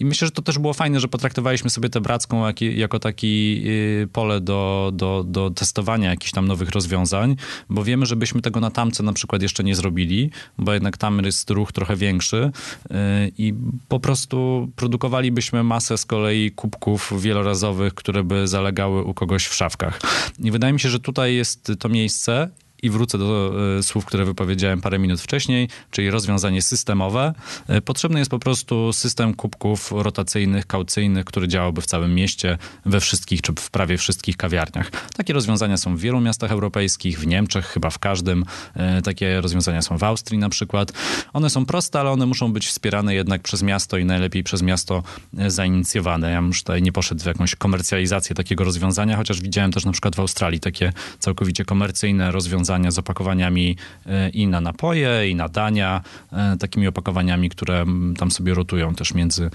I myślę, że to też było fajne fajne, że potraktowaliśmy sobie tę bracką jako taki y, pole do, do, do testowania jakichś tam nowych rozwiązań, bo wiemy, że byśmy tego na tamce na przykład jeszcze nie zrobili, bo jednak tam jest ruch trochę większy y, i po prostu produkowalibyśmy masę z kolei kubków wielorazowych, które by zalegały u kogoś w szafkach. I wydaje mi się, że tutaj jest to miejsce i wrócę do e, słów, które wypowiedziałem parę minut wcześniej, czyli rozwiązanie systemowe. E, potrzebny jest po prostu system kubków rotacyjnych, kaucyjnych, który działałby w całym mieście, we wszystkich czy w prawie wszystkich kawiarniach. Takie rozwiązania są w wielu miastach europejskich, w Niemczech, chyba w każdym. E, takie rozwiązania są w Austrii na przykład. One są proste, ale one muszą być wspierane jednak przez miasto i najlepiej przez miasto zainicjowane. Ja już tutaj nie poszedł w jakąś komercjalizację takiego rozwiązania, chociaż widziałem też na przykład w Australii takie całkowicie komercyjne rozwiązania rozwiązania z opakowaniami e, i na napoje, i na dania, e, takimi opakowaniami, które tam sobie rotują też między,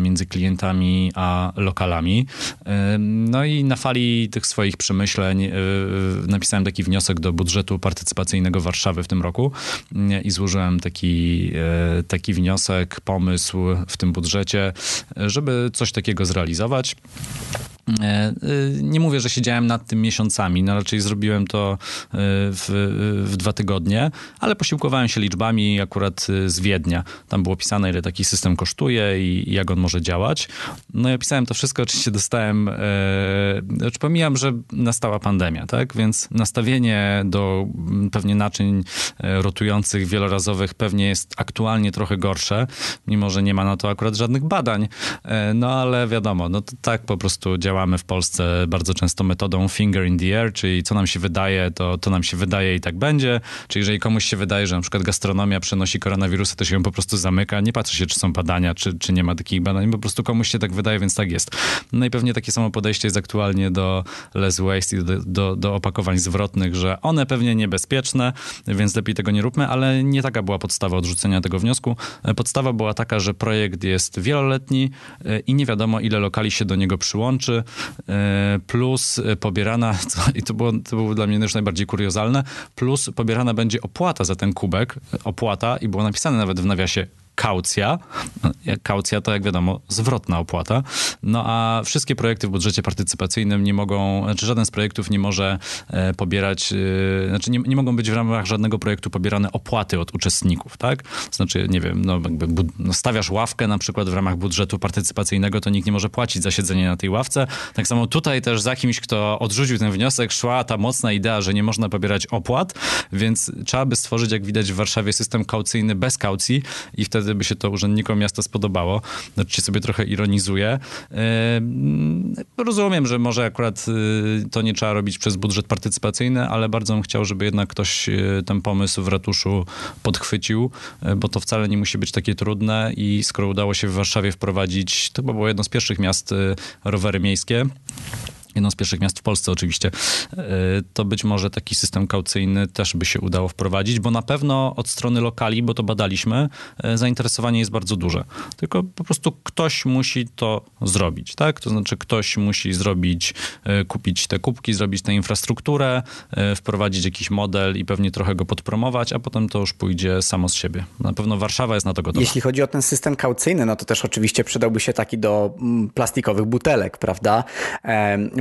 między klientami a lokalami. E, no i na fali tych swoich przemyśleń napisałem taki wniosek do budżetu partycypacyjnego Warszawy w tym roku i złożyłem taki, taki wniosek, pomysł w tym budżecie, żeby coś takiego zrealizować. E, e, nie mówię, że siedziałem nad tym miesiącami, no raczej zrobiłem to e, w, w, dwa tygodnie, ale posiłkowałem się liczbami akurat z Wiednia. Tam było pisane, ile taki system kosztuje i, jak on może działać. No ja pisałem to wszystko, oczywiście dostałem, znaczy pomijam, że nastała pandemia, tak? Więc nastawienie do pewnie naczyń rotujących, wielorazowych pewnie jest aktualnie trochę gorsze, mimo że nie ma na to akurat żadnych badań. No ale wiadomo, no tak po prostu działa działamy w Polsce bardzo często metodą finger in the air, czyli co nam się wydaje, to, to nam się wydaje i tak będzie. Czyli jeżeli komuś się wydaje, że na przykład gastronomia przenosi koronawirusa, to się ją po prostu zamyka, nie patrzy się, czy są badania, czy, czy nie ma takich badań, po prostu komuś się tak wydaje, więc tak jest. No i pewnie takie samo podejście jest aktualnie do less waste i do, do, do opakowań zwrotnych, że one pewnie niebezpieczne, więc lepiej tego nie róbmy, ale nie taka była podstawa odrzucenia tego wniosku. Podstawa była taka, że projekt jest wieloletni e, i nie wiadomo, ile lokali się do niego przyłączy. Y, plus pobierana, i to było, to było dla mnie już najbardziej kuriozalne, plus pobierana będzie opłata za ten kubek, opłata i było napisane nawet w nawiasie kaucja. Kaucja to, jak wiadomo, zwrotna opłata. No a wszystkie projekty w budżecie partycypacyjnym nie mogą, znaczy żaden z projektów nie może e, pobierać, e, znaczy nie, nie mogą być w ramach żadnego projektu pobierane opłaty od uczestników, tak? Znaczy, nie wiem, no jakby no stawiasz ławkę na przykład w ramach budżetu partycypacyjnego, to nikt nie może płacić za siedzenie na tej ławce. Tak samo tutaj też za kimś, kto odrzucił ten wniosek, szła ta mocna idea, że nie można pobierać opłat, więc trzeba by stworzyć, jak widać w Warszawie, system kaucyjny bez kaucji i wtedy Wtedy by się to urzędnikom miasta spodobało. Znaczy sobie trochę ironizuję. Yy, rozumiem, że może akurat yy, to nie trzeba robić przez budżet partycypacyjny, ale bardzo bym chciał, żeby jednak ktoś yy, ten pomysł w ratuszu podchwycił, bo to wcale nie musi być takie trudne i skoro udało się w Warszawie wprowadzić, to było jedno z pierwszych miast rowery miejskie jedną z pierwszych miast w Polsce oczywiście, e, to być może taki system kaucyjny też by się udało wprowadzić, bo na pewno od strony lokali, bo to badaliśmy, e, zainteresowanie jest bardzo duże. Tylko po prostu ktoś musi to zrobić, tak? To znaczy ktoś musi zrobić, e, kupić te kubki, zrobić tę infrastrukturę, wprowadzić jakiś model i pewnie trochę go podpromować, a potem to już pójdzie samo z siebie. Na pewno Warszawa jest na to gotowa. Jeśli chodzi o ten system kaucyjny, no to też oczywiście przydałby się taki do mm, plastikowych butelek, prawda?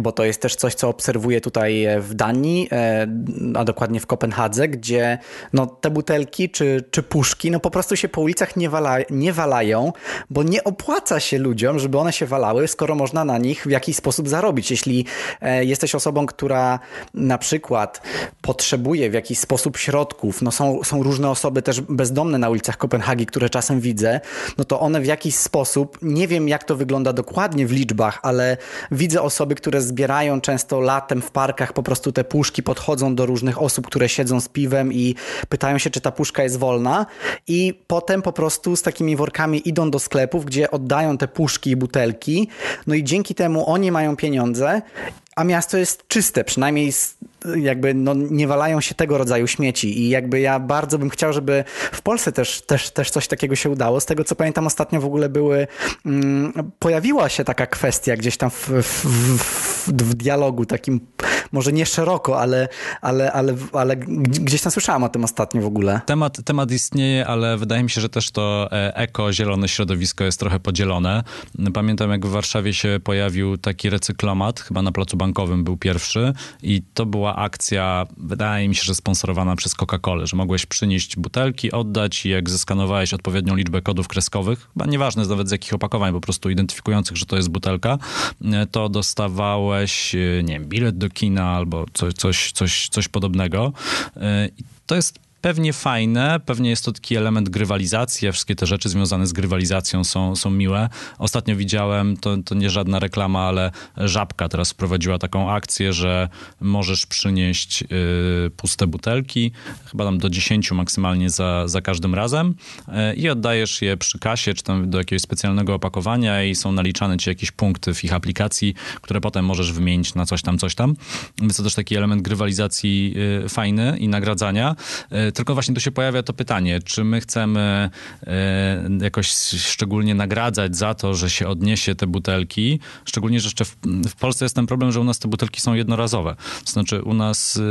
bo to jest też coś, co obserwuję tutaj e, w Danii, e, a dokładnie w Kopenhadze, gdzie no, te butelki czy, czy puszki no, po prostu się po ulicach nie, wala, nie walają, bo nie opłaca się ludziom, żeby one się walały, skoro można na nich w jakiś sposób zarobić. Jeśli e, jesteś osobą, która na przykład potrzebuje w jakiś sposób środków, no, są, są różne osoby też bezdomne na ulicach Kopenhagi, które czasem widzę, no to one w jakiś sposób, nie wiem jak to wygląda dokładnie w liczbach, ale widzę osoby, które z zbierają często latem w parkach po prostu te puszki, podchodzą do różnych osób, które siedzą z piwem i pytają się, czy ta puszka jest wolna i potem po prostu z takimi workami idą do sklepów, gdzie oddają te puszki i butelki, no i dzięki temu oni mają pieniądze, a miasto jest czyste, przynajmniej z jakby no, nie walają się tego rodzaju śmieci i jakby ja bardzo bym chciał, żeby w Polsce też, też, też coś takiego się udało. Z tego co pamiętam ostatnio w ogóle były, mm, pojawiła się taka kwestia gdzieś tam w, w, w, w dialogu takim może nie szeroko, ale, ale, ale, ale gdzieś tam słyszałam o tym ostatnio w ogóle. Temat, temat istnieje, ale wydaje mi się, że też to e, eko, zielone środowisko jest trochę podzielone. Pamiętam, jak w Warszawie się pojawił taki recyklomat, chyba na Placu Bankowym był pierwszy i to była akcja, wydaje mi się, że sponsorowana przez Coca-Colę, że mogłeś przynieść butelki, oddać i jak zeskanowałeś odpowiednią liczbę kodów kreskowych, chyba nieważne nawet z jakich opakowań, po prostu identyfikujących, że to jest butelka, e, to dostawałeś, e, nie wiem, bilet do kina, albo coś, coś, coś, coś podobnego. Y, to jest pewnie fajne, pewnie jest to taki element grywalizacji, a wszystkie te rzeczy związane z grywalizacją są, są miłe. Ostatnio widziałem, to, to nie żadna reklama, ale Żabka teraz wprowadziła taką akcję, że możesz przynieść y, puste butelki, chyba tam do 10 maksymalnie za, za każdym razem y, i oddajesz je przy kasie, czy tam do jakiegoś specjalnego opakowania i są naliczane ci jakieś punkty w ich aplikacji, które potem możesz wymienić na coś tam, coś tam. Więc to też taki element grywalizacji y, fajny i nagradzania tylko właśnie tu się pojawia to pytanie, czy my chcemy e, jakoś szczególnie nagradzać za to, że się odniesie te butelki, szczególnie, że jeszcze w, w Polsce jest ten problem, że u nas te butelki są jednorazowe. To znaczy u nas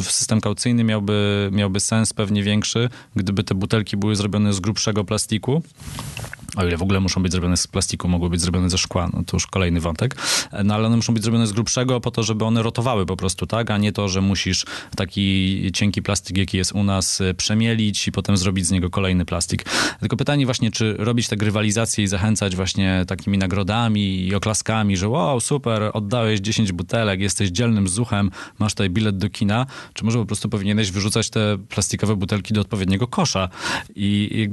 e, system kaucyjny miałby, miałby sens pewnie większy, gdyby te butelki były zrobione z grubszego plastiku. O ile w ogóle muszą być zrobione z plastiku, mogły być zrobione ze szkła, no to już kolejny wątek. E, no ale one muszą być zrobione z grubszego po to, żeby one rotowały po prostu, tak? A nie to, że musisz taki cienki plastik, jaki jest u nas, nas e, przemielić i potem zrobić z niego kolejny plastik. Tylko pytanie właśnie, czy robić tak rywalizację i zachęcać właśnie takimi nagrodami i oklaskami, że wow, super, oddałeś 10 butelek, jesteś dzielnym zuchem, masz tutaj bilet do kina, czy może po prostu powinieneś wyrzucać te plastikowe butelki do odpowiedniego kosza i,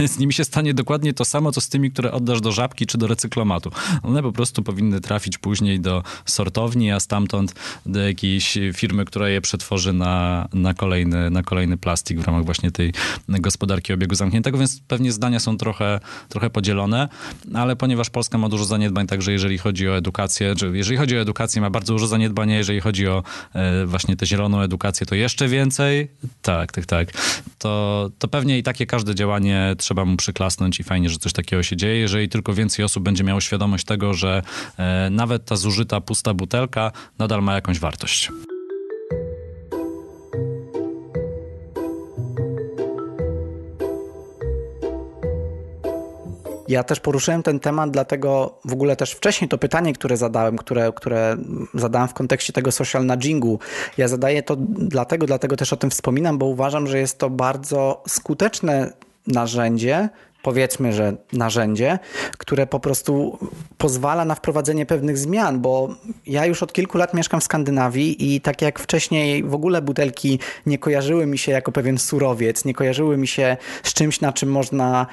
i z nimi się stanie dokładnie to samo, co z tymi, które oddasz do żabki czy do recyklomatu. One po prostu powinny trafić później do sortowni, a stamtąd do jakiejś firmy, która je przetworzy na, na, kolejny, na kolejny plastik w ramach właśnie tej gospodarki obiegu zamkniętego, więc pewnie zdania są trochę, trochę podzielone, ale ponieważ Polska ma dużo zaniedbań, także jeżeli chodzi o edukację, czy jeżeli chodzi o edukację, ma bardzo dużo zaniedbania, jeżeli chodzi o e, właśnie tę zieloną edukację, to jeszcze więcej, tak, tak, tak, to, to pewnie i takie każde działanie trzeba mu przyklasnąć i fajnie, że coś takiego się dzieje, jeżeli tylko więcej osób będzie miało świadomość tego, że e, nawet ta zużyta pusta butelka nadal ma jakąś wartość. Ja też poruszyłem ten temat, dlatego w ogóle też wcześniej to pytanie, które zadałem, które, które zadałem w kontekście tego social nudgingu, ja zadaję to dlatego, dlatego też o tym wspominam, bo uważam, że jest to bardzo skuteczne narzędzie, powiedzmy, że narzędzie, które po prostu pozwala na wprowadzenie pewnych zmian, bo ja już od kilku lat mieszkam w Skandynawii i tak jak wcześniej w ogóle butelki nie kojarzyły mi się jako pewien surowiec, nie kojarzyły mi się z czymś, na czym można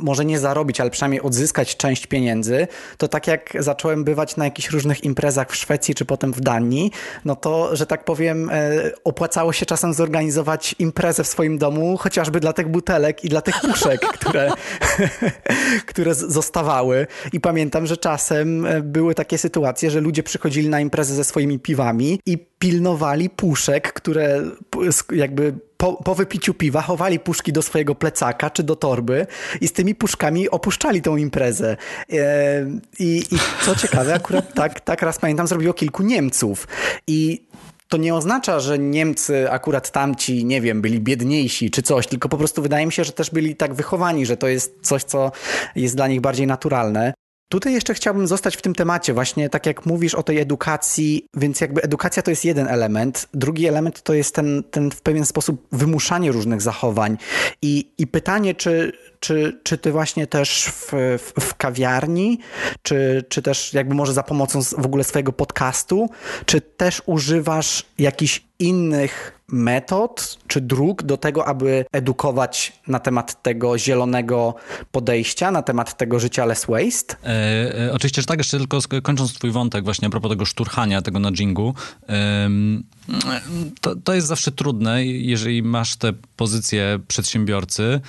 może nie zarobić, ale przynajmniej odzyskać część pieniędzy, to tak jak zacząłem bywać na jakichś różnych imprezach w Szwecji czy potem w Danii, no to, że tak powiem, e, opłacało się czasem zorganizować imprezę w swoim domu, chociażby dla tych butelek i dla tych puszek, które które zostawały. I pamiętam, że czasem e, były takie sytuacje, że ludzie przychodzili na imprezę ze swoimi piwami i pilnowali puszek, które jakby po, po, wypiciu piwa chowali puszki do swojego plecaka czy do torby i z tymi puszkami opuszczali tą imprezę. E, I, i co ciekawe, akurat tak, tak raz pamiętam, zrobiło kilku Niemców. I to nie oznacza, że Niemcy akurat tamci, nie wiem, byli biedniejsi czy coś, tylko po prostu wydaje mi się, że też byli tak wychowani, że to jest coś, co jest dla nich bardziej naturalne. Tutaj jeszcze chciałbym zostać w tym temacie, właśnie tak jak mówisz o tej edukacji, więc jakby edukacja to jest jeden element. Drugi element to jest ten, ten w pewien sposób wymuszanie różnych zachowań. I, i pytanie, czy, czy, czy ty właśnie też w, w, w, kawiarni, czy, czy też jakby może za pomocą w ogóle swojego podcastu, czy też używasz jakichś innych metod czy dróg do tego, aby edukować na temat tego zielonego podejścia, na temat tego życia less waste? E, e, oczywiście, że tak. Jeszcze tylko kończąc twój wątek właśnie a propos tego szturchania, tego nudgingu. E, to, to jest zawsze trudne, jeżeli masz te pozycje przedsiębiorcy,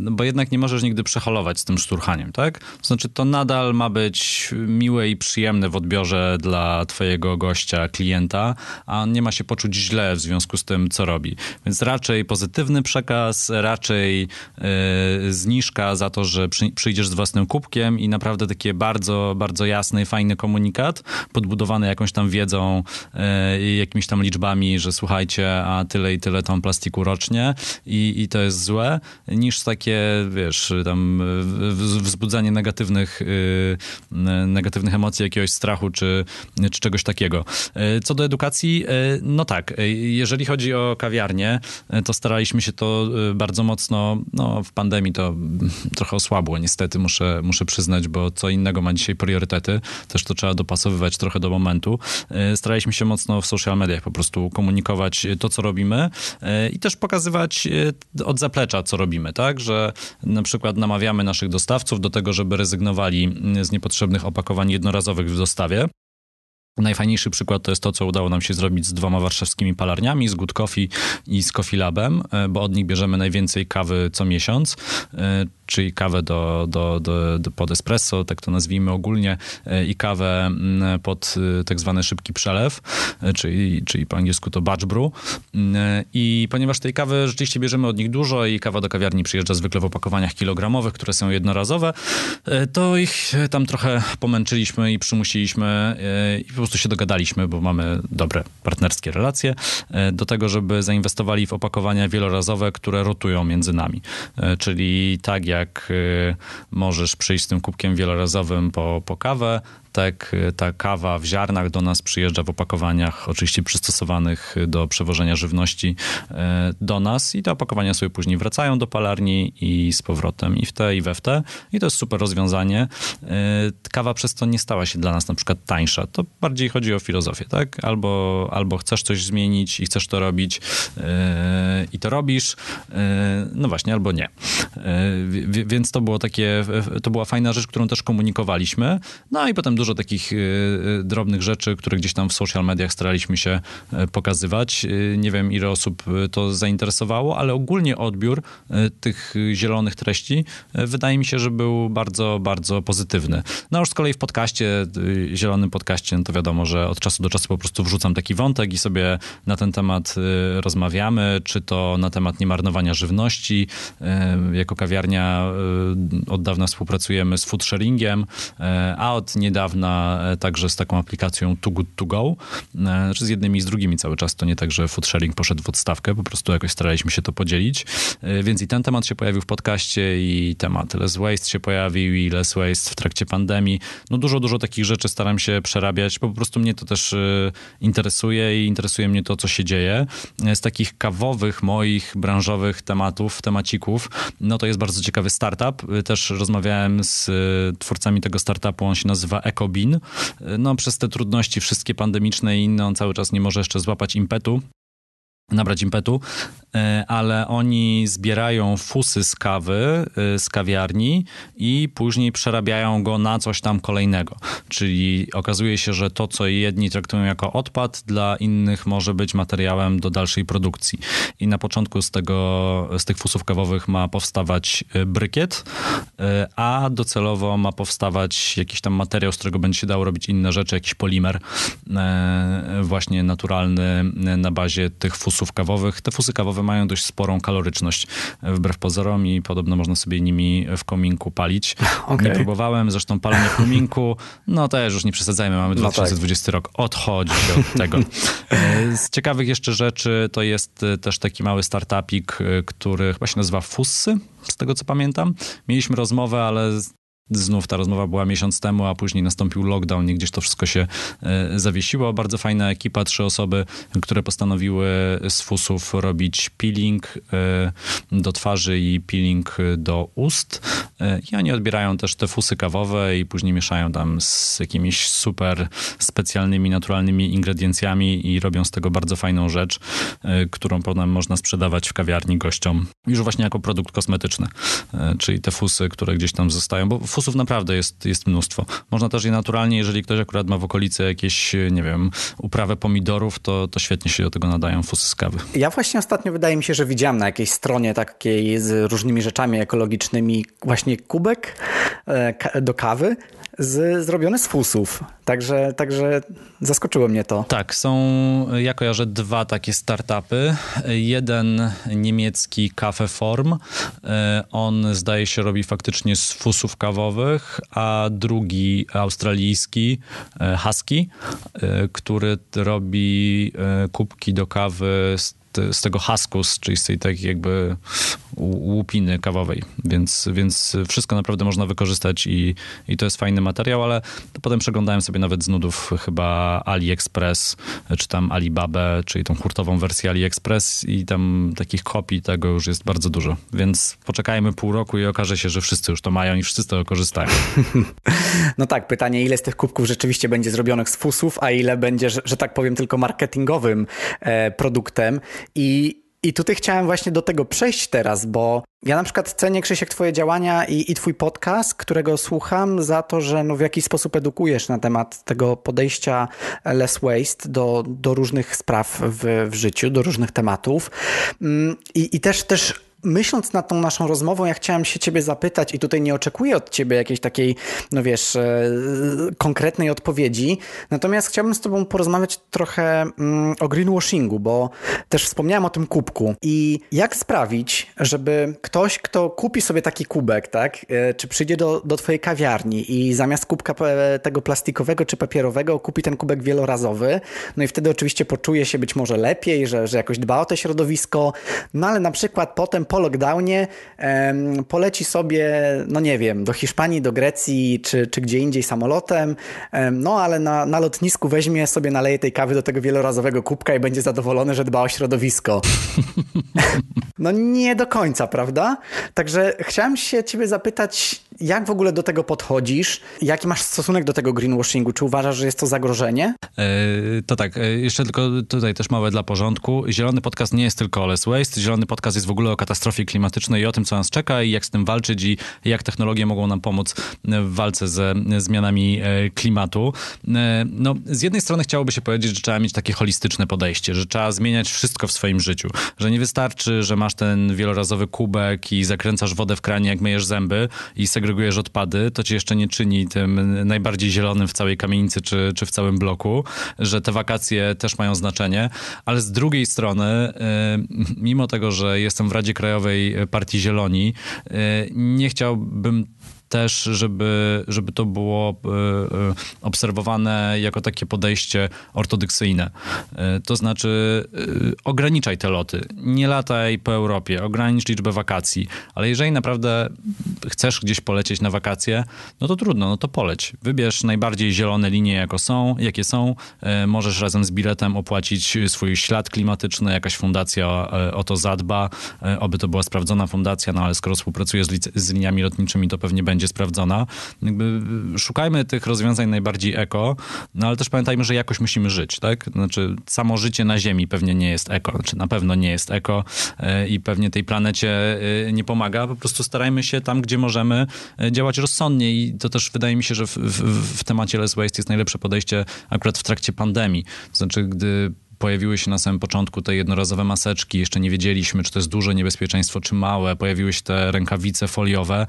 no bo jednak nie możesz nigdy przeholować z tym szturchaniem, tak? To znaczy to nadal ma być miłe i przyjemne w odbiorze dla twojego gościa, klienta, a on nie ma się poczuć źle w związku z tym, co robi. Więc raczej pozytywny przekaz, raczej yy, zniżka za to, że przy, przyjdziesz z własnym kubkiem i naprawdę taki bardzo, bardzo jasny, fajny komunikat, podbudowany jakąś tam wiedzą e, i yy, jakimiś tam liczbami, że słuchajcie, a tyle i tyle tą plastiku rocznie i, i to jest złe, niż tak takie, wiesz, tam wzbudzanie negatywnych, y, negatywnych emocji, jakiegoś strachu czy, czy czegoś takiego. Y, co do edukacji, y, no tak, jeżeli chodzi o kawiarnię, to staraliśmy się to bardzo mocno, no w pandemii to trochę osłabło niestety, muszę, muszę przyznać, bo co innego ma dzisiaj priorytety, też to trzeba dopasowywać trochę do momentu. Staraliśmy się mocno w social mediach po prostu komunikować to, co robimy i też pokazywać od zaplecza, co robimy, tak? tak, że na przykład namawiamy naszych dostawców do tego, żeby rezygnowali z niepotrzebnych opakowań jednorazowych w dostawie. Najfajniejszy przykład to jest to, co udało nam się zrobić z dwoma warszawskimi palarniami, z Good Coffee i z Coffee Labem, e, bo od nich bierzemy najwięcej kawy co miesiąc, e, czyli kawę do, do, do, do pod espresso, tak to nazwijmy ogólnie, e, i kawę mm, pod tak zwany szybki przelew, czyli, czyli po angielsku to batch brew. Mm, I ponieważ tej kawy rzeczywiście bierzemy od nich dużo i kawa do kawiarni przyjeżdża zwykle w opakowaniach kilogramowych, które są jednorazowe, to ich tam trochę pomęczyliśmy i przymusiliśmy i po prostu się dogadaliśmy, bo mamy dobre partnerskie relacje, e, do tego, żeby zainwestowali w opakowania wielorazowe, które rotują między nami. E, czyli tak jak e, możesz przyjść z tym kubkiem wielorazowym po, po kawę, ta kawa w ziarnach do nas przyjeżdża w opakowaniach, oczywiście przystosowanych do przewożenia żywności e, do nas i te opakowania sobie później wracają do palarni i z powrotem i w te i we w te. I to jest super rozwiązanie. E, kawa przez to nie stała się dla nas na przykład tańsza. To bardziej chodzi o filozofię, tak? Albo, albo chcesz coś zmienić i chcesz to robić e, i to robisz. No właśnie, albo nie. Więc to było takie, to była fajna rzecz, którą też komunikowaliśmy. No i potem dużo dużo takich e, e, drobnych rzeczy, które gdzieś tam w social mediach staraliśmy się e, pokazywać. Nie wiem, ile osób to zainteresowało, ale ogólnie odbiór tych zielonych treści wydaje mi się, że był bardzo, bardzo pozytywny. No już z kolei w podcaście, zielonym podcaście, no to wiadomo, że od czasu do czasu po prostu wrzucam taki wątek i sobie na ten temat rozmawiamy, czy to na temat niemarnowania żywności. Jako kawiarnia od dawna współpracujemy z foodsharingiem, a od niedawna na e, także z taką aplikacją Too Good To Go, e, znaczy z jednymi i z drugimi cały czas. To nie tak, że food sharing poszedł w odstawkę, po prostu jakoś staraliśmy się to podzielić. E, więc i ten temat się pojawił w podcaście i temat Less Waste się pojawił i Less Waste w trakcie pandemii. No dużo, dużo takich rzeczy staram się przerabiać, po prostu mnie to też interesuje i interesuje mnie to, co się dzieje. Z takich kawowych moich branżowych tematów, temacików, no to jest bardzo ciekawy startup. Też rozmawiałem z twórcami tego startupu, on się nazywa Jakobin. No, przez te trudności wszystkie pandemiczne i inne on cały czas nie może jeszcze złapać impetu nabrać impetu, e, ale oni zbierają fusy z kawy, e, z kawiarni i później przerabiają go na coś tam kolejnego. Czyli okazuje się, że to, co jedni traktują jako odpad, dla innych może być materiałem do dalszej produkcji. I na początku z, tego, z tych fusów kawowych ma powstawać e, brykiet, a docelowo ma powstawać jakiś tam materiał, z którego będzie się dało robić inne rzeczy, jakiś polimer właśnie naturalny na bazie tych fusów fusów kawowych. Te fusy kawowe mają dość sporą kaloryczność e, wbrew pozorom i podobno można sobie nimi w kominku palić. Okay. Nie próbowałem, zresztą palenie w kominku, no też już nie przesadzajmy, mamy 2020 no tak. rok, odchodzi się od tego. E, z ciekawych jeszcze rzeczy to jest e, też taki mały startupik, który chyba się nazywa Fussy, z tego co pamiętam. Mieliśmy rozmowę, ale Znów ta rozmowa była miesiąc temu, a później nastąpił lockdown i gdzieś to wszystko się e, zawiesiło. Bardzo fajna ekipa, trzy osoby, które postanowiły z fusów robić peeling e, do twarzy i peeling do ust. E, I oni odbierają też te fusy kawowe i później mieszają tam z jakimiś super specjalnymi, naturalnymi ingrediencjami i robią z tego bardzo fajną rzecz, którą potem można sprzedawać w kawiarni gościom. Już właśnie jako produkt kosmetyczny, czyli te fusy, które gdzieś tam zostają, bo fusów naprawdę jest, jest mnóstwo. Można też je naturalnie, jeżeli ktoś akurat ma w okolicy jakieś, nie wiem, uprawę pomidorów, to, to świetnie się do tego nadają fusy z kawy. Ja właśnie ostatnio wydaje mi się, że widziałem na jakiejś stronie takiej z różnymi rzeczami ekologicznymi właśnie kubek e, do kawy z, zrobione z fusów. Także, także zaskoczyło mnie to. Tak, są, ja kojarzę dwa takie startupy. Jeden niemiecki Form. E, on zdaje się robi faktycznie z fusów kawowych, a drugi australijski e, Husky, e, który robi kubki do kawy z te, z tego haskus, czyli z tej takiej jakby łupiny kawowej. Więc, więc wszystko naprawdę można wykorzystać i, i to jest fajny materiał, ale potem przeglądałem sobie nawet z nudów chyba AliExpress, czy tam Alibabę, czyli tą hurtową wersję AliExpress i tam takich kopii tego już jest bardzo dużo. Więc poczekajmy pół roku i okaże się, że wszyscy już to mają i wszyscy to korzystają. No tak, pytanie, ile z tych kubków rzeczywiście będzie zrobionych z fusów, a ile będzie, że, że tak powiem, tylko marketingowym e, produktem i, i tutaj chciałem właśnie do tego przejść teraz, bo ja na przykład cenię, Krzysiek, twoje działania i, i twój podcast, którego słucham za to, że no w jakiś sposób edukujesz na temat tego podejścia less waste do, do różnych spraw w, w życiu, do różnych tematów. Mm, I, i też, też myśląc nad tą naszą rozmową, ja chciałem się ciebie zapytać i tutaj nie oczekuję od ciebie jakiejś takiej, no wiesz, e, konkretnej odpowiedzi. Natomiast chciałbym z tobą porozmawiać trochę mm, o greenwashingu, bo też wspomniałem o tym kubku. I jak sprawić, żeby ktoś, kto kupi sobie taki kubek, tak, e, czy przyjdzie do, do twojej kawiarni i zamiast kubka e, tego plastikowego czy papierowego kupi ten kubek wielorazowy, no i wtedy oczywiście poczuje się być może lepiej, że, że jakoś dba o to środowisko, no ale na przykład potem po lockdownie poleci sobie, no nie wiem, do Hiszpanii, do Grecji czy, czy gdzie indziej samolotem, no ale na, na lotnisku weźmie sobie, naleje tej kawy do tego wielorazowego kubka i będzie zadowolony, że dba o środowisko. No nie do końca, prawda? Także chciałem się ciebie zapytać, jak w ogóle do tego podchodzisz? Jaki masz stosunek do tego greenwashingu? Czy uważasz, że jest to zagrożenie? Yy, to tak, e, jeszcze tylko tutaj też małe dla porządku. Zielony podcast nie jest tylko o less waste. Zielony podcast jest w ogóle o katastrofie klimatycznej i o tym, co nas czeka i jak z tym walczyć i jak technologie mogą nam pomóc w walce ze zmianami e, klimatu. No, z jednej strony chciałoby się powiedzieć, że trzeba mieć takie holistyczne podejście, że trzeba zmieniać wszystko w swoim życiu, że nie wystarczy, że masz ten wielorazowy kubek i zakręcasz wodę w kranie, jak myjesz zęby i segregujesz segregujesz odpady, to ci jeszcze nie czyni tym najbardziej zielonym w całej kamienicy czy, czy w całym bloku, że te wakacje też mają znaczenie, ale z drugiej strony, y, mimo tego, że jestem w Radzie Krajowej Partii Zieloni, y, nie chciałbym też, żeby, żeby to było e, e, obserwowane jako takie podejście ortodoksyjne. E, to znaczy ograniczaj te loty, nie lataj po Europie, ogranicz liczbę wakacji, ale jeżeli naprawdę chcesz gdzieś polecieć na wakacje, no to trudno, no to poleć. Wybierz najbardziej zielone linie, jako są, jakie są. Możesz razem z biletem opłacić swój ślad klimatyczny, jakaś fundacja o to zadba, aby to była sprawdzona fundacja, no ale skoro współpracuje z, z liniami lotniczymi, to pewnie będzie będzie sprawdzona. Jakby y, szukajmy tych rozwiązań najbardziej eko, no ale też pamiętajmy, że jakoś musimy żyć, tak? Znaczy samo życie na Ziemi pewnie nie jest eko, czy znaczy, na pewno nie jest eko y, i pewnie tej planecie y, nie pomaga. Po prostu starajmy się tam, gdzie możemy działać rozsądnie i to też wydaje mi się, że w, w, w temacie less waste jest najlepsze podejście akurat w trakcie pandemii. znaczy, gdy pojawiły się na samym początku te jednorazowe maseczki, jeszcze nie wiedzieliśmy, czy to jest duże niebezpieczeństwo, czy małe. Pojawiły się te rękawice foliowe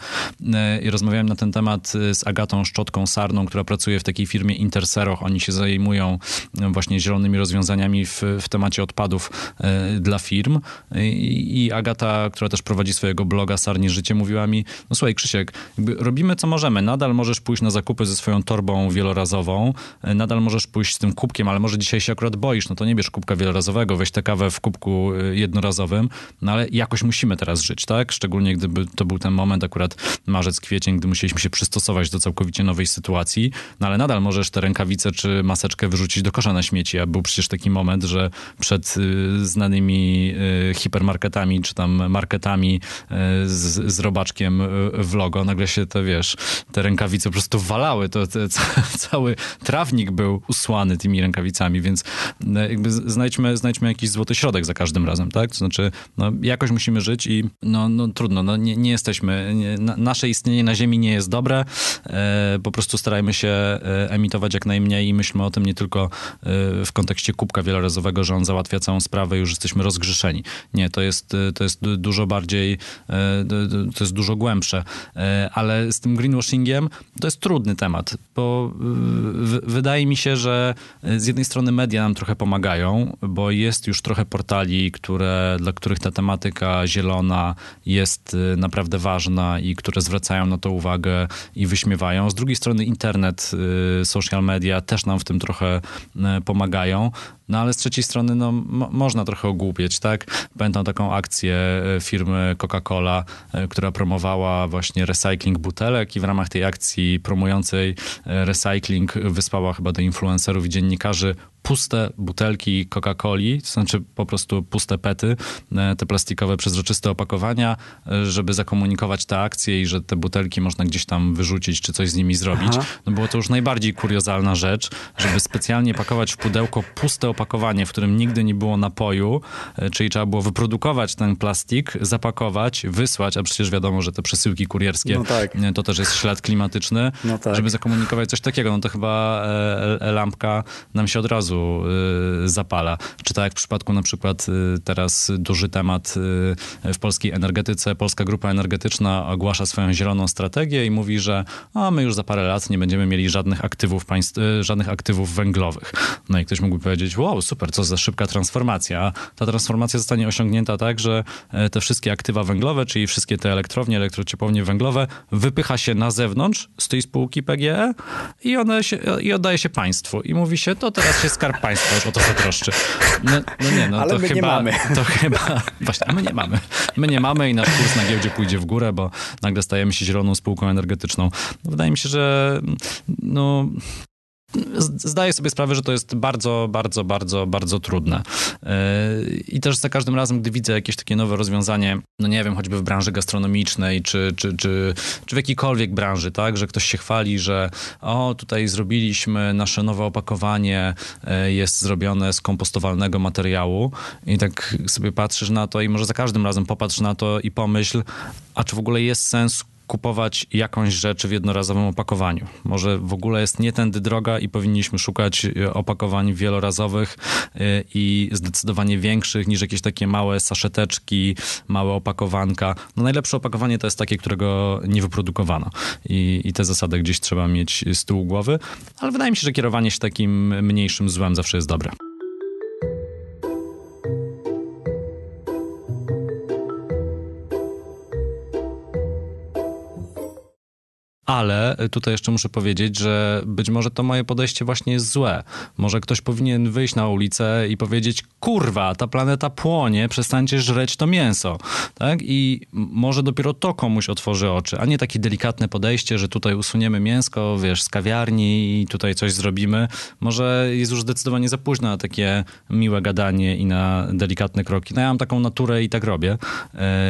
e, i rozmawiałem na ten temat e, z Agatą Szczotką Sarną, która pracuje w takiej firmie Interseroch. Oni się zajmują e, właśnie zielonymi rozwiązaniami w, w temacie odpadów dla firm I, Agata, która też prowadzi swojego bloga Sarni Życie, mówiła mi, no słuchaj Krzysiek, robimy co możemy, nadal możesz pójść na zakupy ze swoją torbą wielorazową, nadal możesz pójść z tym kubkiem, ale może dzisiaj się akurat boisz, no to nie bierz też kubka wielorazowego, weź tę kawę w kubku y, jednorazowym, no ale jakoś musimy teraz żyć, tak? Szczególnie gdyby to był ten moment, akurat marzec, kwiecień, gdy musieliśmy się przystosować do całkowicie nowej sytuacji, no ale nadal możesz te rękawice czy maseczkę wyrzucić do kosza na śmieci, a był przecież taki moment, że przed y, znanymi y, hipermarketami czy tam marketami z, z robaczkiem w logo, nagle się te, wiesz, te rękawice po prostu walały, to te, cały trawnik był usłany tymi rękawicami, więc no, jakby jakby znajdźmy, znajdźmy jakiś złoty środek za każdym razem, tak? To znaczy, no, jakoś musimy żyć i no, no trudno, no, nie, nie jesteśmy, nie, na, nasze istnienie na Ziemi nie jest dobre, e, po prostu starajmy się e, emitować jak najmniej i myślmy o tym nie tylko e, w kontekście kubka wielorazowego, że on załatwia całą sprawę już jesteśmy rozgrzeszeni. Nie, to jest, e, to jest dużo bardziej, to jest dużo głębsze, ale z tym greenwashingiem to jest trudny temat, bo w, wydaje mi się, że z jednej strony media nam trochę pomagają, bo jest już trochę portali, które, dla których ta tematyka zielona jest y, naprawdę ważna i które zwracają na to uwagę i wyśmiewają. Z drugiej strony internet, y, social media też nam w tym trochę y, pomagają, no ale z trzeciej strony no, można trochę ogłupieć, tak? Pamiętam taką akcję e, firmy Coca-Cola, e, która promowała właśnie recycling butelek i w ramach tej akcji promującej e, recycling wysłała chyba do influencerów i dziennikarzy puste butelki Coca-Coli, to znaczy po prostu puste pety, te plastikowe, przezroczyste opakowania, żeby zakomunikować tę akcję i że te butelki można gdzieś tam wyrzucić, czy coś z nimi zrobić. Aha. No było to już najbardziej kuriozalna rzecz, żeby specjalnie pakować w pudełko puste opakowania opakowanie, w którym nigdy nie było napoju, e, czyli trzeba było wyprodukować ten plastik, zapakować, wysłać, a przecież wiadomo, że te przesyłki kurierskie no tak. E, to też jest ślad klimatyczny, no tak. żeby zakomunikować coś takiego, no to chyba e, lampka nam się od razu zapala. Czy tak jak w przypadku na przykład teraz duży temat w polskiej energetyce, Polska Grupa Energetyczna ogłasza swoją zieloną strategię i mówi, że a my już za parę lat nie będziemy mieli żadnych aktywów, państw, żadnych aktywów węglowych. No i ktoś mógłby powiedzieć, wow, super, co za szybka transformacja. Ta transformacja zostanie osiągnięta tak, że e, te wszystkie aktywa węglowe, czyli wszystkie te elektrownie, elektrociepłownie węglowe wypycha się na zewnątrz z tej spółki PGE i, one się, i oddaje się państwu. I mówi się, to teraz się skarb państwa już o to zatroszczy. No, no nie, no Ale to my chyba... Nie mamy. To chyba... Właśnie, my nie mamy. My nie mamy i nasz kurs na giełdzie pójdzie w górę, bo nagle stajemy się zieloną spółką energetyczną. No, wydaje mi się, że mm, no, Zdaję sobie sprawę, że to jest bardzo, bardzo, bardzo, bardzo trudne. E, I też za każdym razem, gdy widzę jakieś takie nowe rozwiązanie, no nie wiem, choćby w branży gastronomicznej, czy, czy, czy, czy w jakiejkolwiek branży, tak, że ktoś się chwali, że o, tutaj zrobiliśmy nasze nowe opakowanie, e, jest zrobione z kompostowalnego materiału i tak sobie patrzysz na to i może za każdym razem popatrz na to i pomyśl, a czy w ogóle jest sens kupować jakąś rzecz w jednorazowym opakowaniu. Może w ogóle jest nie tędy droga i powinniśmy szukać e, opakowań wielorazowych e, i zdecydowanie większych niż jakieś takie małe saszeteczki, małe opakowanka. No najlepsze opakowanie to jest takie, którego nie wyprodukowano i, i te zasady gdzieś trzeba mieć z tyłu głowy, ale wydaje mi się, że kierowanie się takim mniejszym złem zawsze jest dobre. Ale y, tutaj jeszcze muszę powiedzieć, że być może to moje podejście właśnie jest złe. Może ktoś powinien wyjść na ulicę i powiedzieć: Kurwa, ta planeta płonie, przestańcie żreć to mięso. Tak? I może dopiero to komuś otworzy oczy, a nie takie delikatne podejście, że tutaj usuniemy mięsko, wiesz, z kawiarni i tutaj coś zrobimy. Może jest już zdecydowanie za późno na takie miłe gadanie i na delikatne kroki. No ja mam taką naturę i tak robię. E,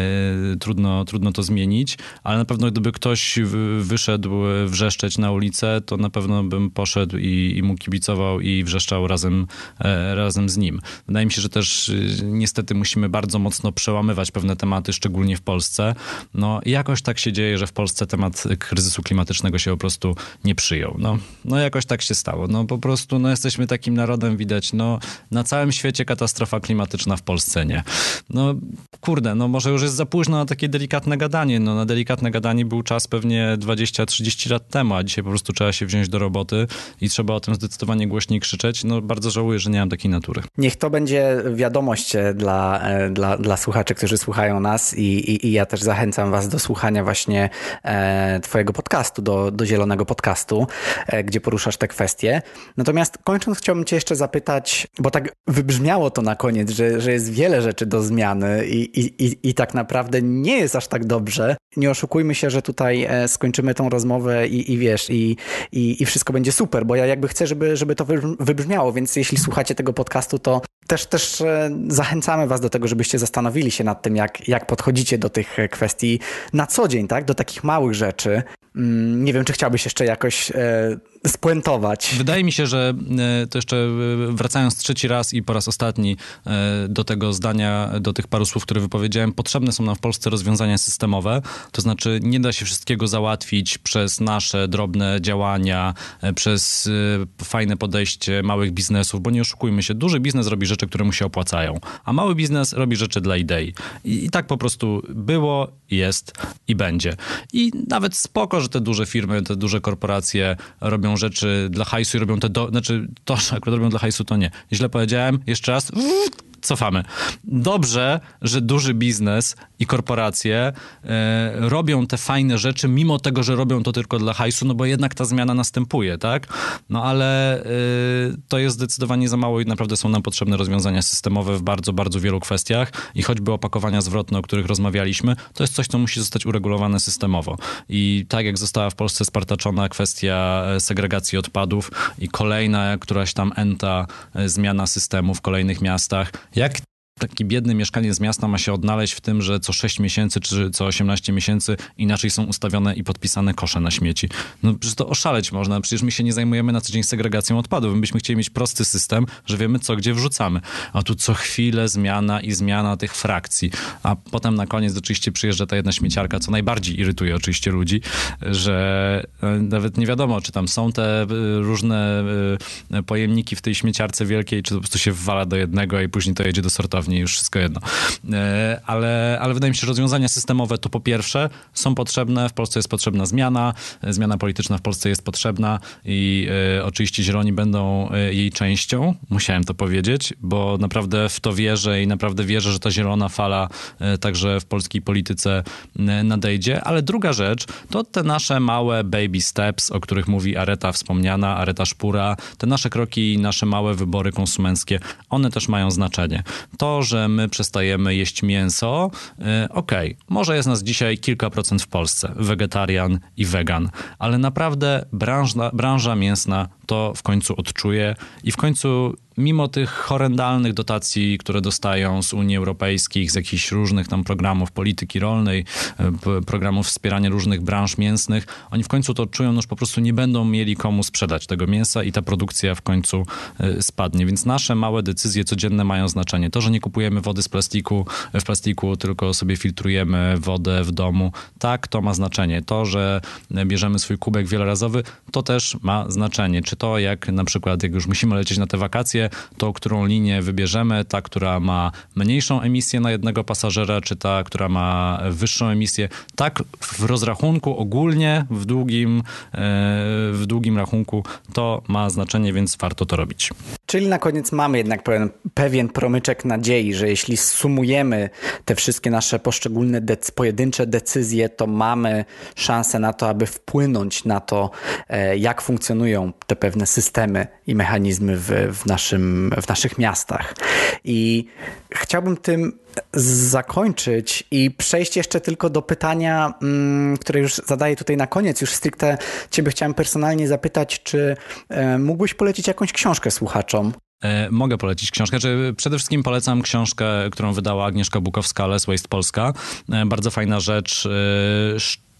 trudno, trudno to zmienić, ale na pewno gdyby ktoś wyszedł, wyszedł e, wrzeszczeć na ulicę, to na pewno bym poszedł i, i mu kibicował i wrzeszczał razem, e, razem z nim. Wydaje mi się, że też e, niestety musimy bardzo mocno przełamywać pewne tematy, szczególnie w Polsce. No jakoś tak się dzieje, że w Polsce temat kryzysu klimatycznego się po prostu nie przyjął. No, no jakoś tak się stało. No po prostu no, jesteśmy takim narodem, widać, no na całym świecie katastrofa klimatyczna w Polsce nie. No kurde, no może już jest za późno na takie delikatne gadanie. No na delikatne gadanie był czas pewnie 20 20-30 lat temu, a dzisiaj po prostu trzeba się wziąć do roboty i trzeba o tym zdecydowanie głośniej krzyczeć. No bardzo żałuję, że nie mam takiej natury. Niech to będzie wiadomość e, dla, e, dla, dla słuchaczy, którzy słuchają nas i, i, i ja też zachęcam was do słuchania właśnie e, twojego podcastu, do, do Zielonego Podcastu, e, gdzie poruszasz te kwestie. Natomiast kończąc chciałbym cię jeszcze zapytać, bo tak wybrzmiało to na koniec, że, że jest wiele rzeczy do zmiany i, i, i, i tak naprawdę nie jest aż tak dobrze. Nie oszukujmy się, że tutaj e, skończymy tą rozmowę i, i wiesz, i, i, i wszystko będzie super, bo ja jakby chcę, żeby, żeby to wybrzmiało, więc jeśli słuchacie tego podcastu, to też, też e, zachęcamy was do tego, żebyście zastanowili się nad tym, jak, jak podchodzicie do tych e, kwestii na co dzień, tak? Do takich małych rzeczy. Mm, nie wiem, czy chciałbyś jeszcze jakoś e, spuentować. Wydaje mi się, że e, to jeszcze e, wracając trzeci raz i po raz ostatni e, do tego zdania, do tych paru słów, które wypowiedziałem, potrzebne są nam w Polsce rozwiązania systemowe, to znaczy nie da się wszystkiego załatwić przez nasze drobne działania, przez fajne podejście małych biznesów, bo nie oszukujmy się, duży biznes robi rzeczy, które mu się opłacają, a mały biznes robi rzeczy dla idei. I, i tak po prostu było jest i będzie. I nawet spoko, że te duże firmy, te duże korporacje robią rzeczy dla hajsu i robią te, do, znaczy to, że akurat robią dla hajsu, to nie. Źle powiedziałem, jeszcze raz, cofamy. Dobrze, że duży biznes i korporacje e, robią te fajne rzeczy, mimo tego, że robią to tylko dla hajsu, no bo jednak ta zmiana następuje, tak? No ale e, to jest zdecydowanie za mało i naprawdę są nam potrzebne rozwiązania systemowe w bardzo, bardzo wielu kwestiach i choćby opakowania zwrotne, o których rozmawialiśmy, to jest coś, co musi zostać uregulowane systemowo. I tak jak została w Polsce spartaczona kwestia e, segregacji odpadów i kolejna któraś tam enta zmiana systemu w kolejnych miastach, jak taki biedny mieszkaniec miasta ma się odnaleźć w tym, że co 6 miesięcy czy co 18 miesięcy inaczej są ustawione i podpisane kosze na śmieci. No przecież to oszaleć można, przecież my się nie zajmujemy na co dzień segregacją odpadów. My byśmy chcieli mieć prosty system, że wiemy co gdzie wrzucamy. A tu co chwilę zmiana i zmiana tych frakcji. A potem na koniec oczywiście przyjeżdża ta jedna śmieciarka, co najbardziej irytuje oczywiście ludzi, że e, nawet nie wiadomo, czy tam są te e, różne e, pojemniki w tej śmieciarce wielkiej, czy to po prostu się wwala do jednego i później to jedzie do sortowni dawniej, już wszystko jedno. E, ale, ale wydaje mi się, że rozwiązania systemowe to po pierwsze są potrzebne, w Polsce jest potrzebna zmiana, e, zmiana polityczna w Polsce jest potrzebna i e, oczywiście Zieloni będą jej częścią, musiałem to powiedzieć, bo naprawdę w to wierzę i naprawdę wierzę, że ta zielona fala także w polskiej polityce nadejdzie. Ale druga rzecz to te nasze małe baby steps, o których mówi Areta wspomniana, Areta Szpura, te nasze kroki, i nasze małe wybory konsumenckie, one też mają znaczenie. To że my przestajemy jeść mięso, e, okej, okay, może jest nas dzisiaj kilka procent w Polsce, wegetarian i wegan, ale naprawdę branża, branża mięsna to w końcu odczuje i w końcu mimo tych horrendalnych dotacji, które dostają z Unii Europejskiej, z jakichś różnych tam programów polityki rolnej, e, programów wspierania różnych branż mięsnych, oni w końcu to czują, no już po prostu nie będą mieli komu sprzedać tego mięsa i ta produkcja w końcu e, spadnie. Więc nasze małe decyzje codzienne mają znaczenie. To, że nie kupujemy wody z plastiku, w plastiku, tylko sobie filtrujemy wodę w domu, tak, to ma znaczenie. To, że e, bierzemy swój kubek wielorazowy, to też ma znaczenie. Czy to, jak na przykład, jak już musimy lecieć na te wakacje, to którą linię wybierzemy, ta, która ma mniejszą emisję na jednego pasażera, czy ta, która ma wyższą emisję. Tak w rozrachunku ogólnie, w długim, e, w długim rachunku to ma znaczenie, więc warto to robić. Czyli na koniec mamy jednak pewien, pewien promyczek nadziei, że jeśli sumujemy te wszystkie nasze poszczególne pojedyncze decyzje, to mamy szansę na to, aby wpłynąć na to, e, jak funkcjonują te pewne systemy i mechanizmy w, w, naszym, w naszych miastach. I chciałbym tym zakończyć i przejść jeszcze tylko do pytania, mm, które już zadaję tutaj na koniec. Już stricte Ciebie chciałem personalnie zapytać, czy e, mógłbyś polecić jakąś książkę słuchaczom? E, mogę polecić książkę. Czy znaczy, przede wszystkim polecam książkę, którą wydała Agnieszka Bukowska, Les Waste Polska. E, bardzo fajna rzecz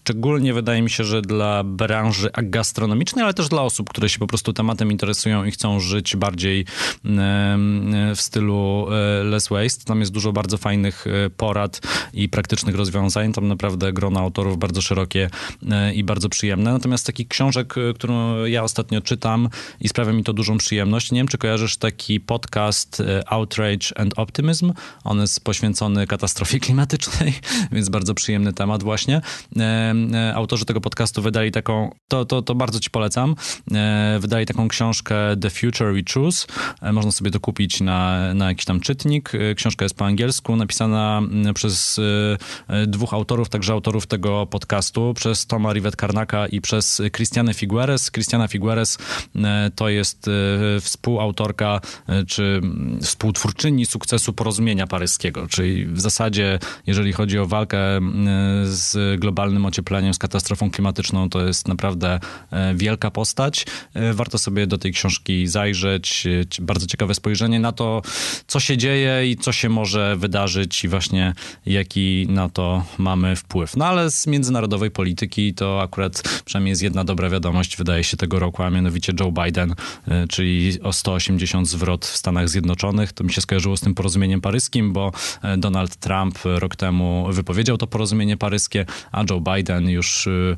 szczególnie wydaje mi się, że dla branży gastronomicznej, ale też dla osób, które się po prostu tematem interesują i chcą żyć bardziej w stylu e, less waste. Tam jest dużo bardzo fajnych e, porad i praktycznych rozwiązań. Tam naprawdę grono autorów bardzo szerokie e, i bardzo przyjemne. Natomiast taki książek, którą ja ostatnio czytam i sprawia mi to dużą przyjemność. Nie wiem, czy kojarzysz taki podcast Outrage and Optimism. On jest poświęcony katastrofie klimatycznej, więc bardzo przyjemny temat właśnie. E, autorzy tego podcastu wydali taką, to, to, to bardzo ci polecam, e, wydali taką książkę The Future We Choose. E, można sobie to kupić na, na jakiś tam czytnik. Książka jest po angielsku, napisana mm, przez dwóch autorów, także autorów tego podcastu, przez Toma Rivet Karnaka i przez Christianę Figueres. Christiana Figueres to jest współautorka czy mm, współtwórczyni sukcesu porozumienia paryskiego, czyli w zasadzie, jeżeli chodzi o walkę mm, z globalnym ociepleniem, ociepleniu, z katastrofą klimatyczną. To jest naprawdę e, wielka postać. E, warto sobie do tej książki zajrzeć. E, bardzo ciekawe spojrzenie na to, co się dzieje i co się może wydarzyć i właśnie jaki na to mamy wpływ. No ale z międzynarodowej polityki to akurat przynajmniej jest jedna dobra wiadomość, wydaje się, tego roku, a mianowicie Joe Biden, czyli o 180 zwrot w Stanach Zjednoczonych. To mi się skojarzyło z tym porozumieniem paryskim, bo Donald Trump rok temu wypowiedział to porozumienie paryskie, a Joe Biden ten już y,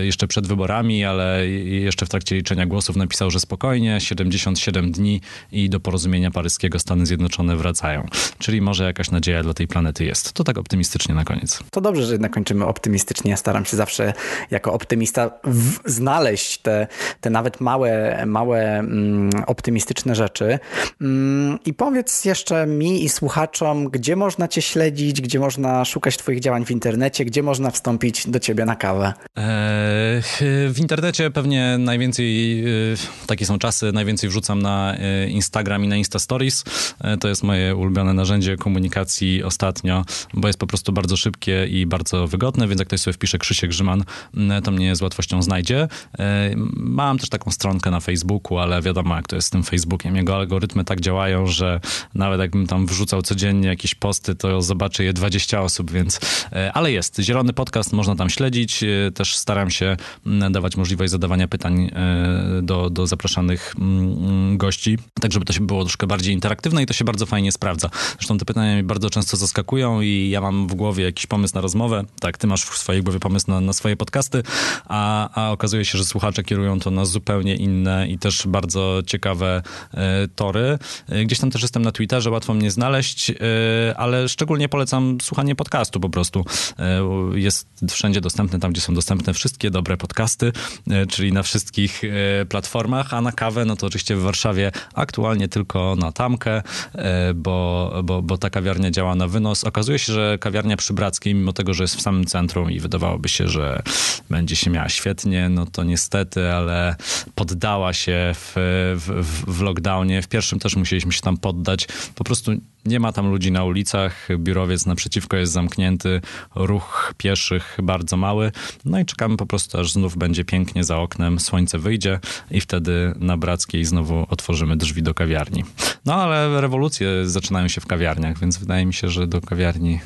y, jeszcze przed wyborami, ale jeszcze w trakcie liczenia głosów napisał, że spokojnie, 77 dni i do porozumienia paryskiego Stany Zjednoczone wracają. Czyli może jakaś nadzieja dla tej planety jest. To tak optymistycznie na koniec. To dobrze, że jednak kończymy optymistycznie. Staram się zawsze jako optymista znaleźć te, te nawet małe, małe mm, optymistyczne rzeczy. Mm, I powiedz jeszcze mi i słuchaczom, gdzie można cię śledzić, gdzie można szukać twoich działań w internecie, gdzie można można wstąpić do ciebie na kawę? Eee, w internecie pewnie najwięcej, e, takie są czasy, najwięcej wrzucam na e, Instagram i na Insta Stories. E, to jest moje ulubione narzędzie komunikacji ostatnio, bo jest po prostu bardzo szybkie i bardzo wygodne, więc jak ktoś sobie wpisze Krzysiek Grzyman, to mnie z łatwością znajdzie. Mam też taką stronkę na Facebooku, ale wiadomo jak to jest z tym Facebookiem. Jego algorytmy tak działają, że nawet jakbym tam wrzucał codziennie jakieś posty, to zobaczy je 20 osób, więc... Ale jest, zielony podcast można tam śledzić. E, też staram się mm, dawać możliwość zadawania pytań e, do, do zapraszanych mm, mm, gości, tak żeby to się było troszkę bardziej interaktywne i to się bardzo fajnie sprawdza. Zresztą te pytania mi bardzo często zaskakują i ja mam w głowie jakiś pomysł na rozmowę. Tak, ty masz w swojej głowie pomysł na, na swoje podcasty, a, a okazuje się, że słuchacze kierują to na zupełnie inne i też bardzo ciekawe e, tory. Gdzieś tam też jestem na Twitterze, łatwo mnie znaleźć, ale szczególnie polecam słuchanie podcastu po prostu jest wszędzie dostępny, tam gdzie są dostępne wszystkie dobre podcasty, e, czyli na wszystkich e, platformach, a na kawę, no to oczywiście w Warszawie aktualnie tylko na Tamkę, e, bo, bo, bo ta kawiarnia działa na wynos. Okazuje się, że kawiarnia przy Brackiej, mimo tego, że jest w samym centrum i wydawałoby się, że będzie się miała świetnie, no to niestety, ale poddała się w, w, w lockdownie. W pierwszym też musieliśmy się tam poddać. Po prostu nie ma tam ludzi na ulicach, biurowiec naprzeciwko jest zamknięty, ruch pie pieszych bardzo mały. No i czekamy po prostu, aż znów będzie pięknie za oknem, słońce wyjdzie i wtedy na Brackiej znowu otworzymy drzwi do kawiarni. No ale rewolucje zaczynają się w kawiarniach, więc wydaje mi się, że do kawiarni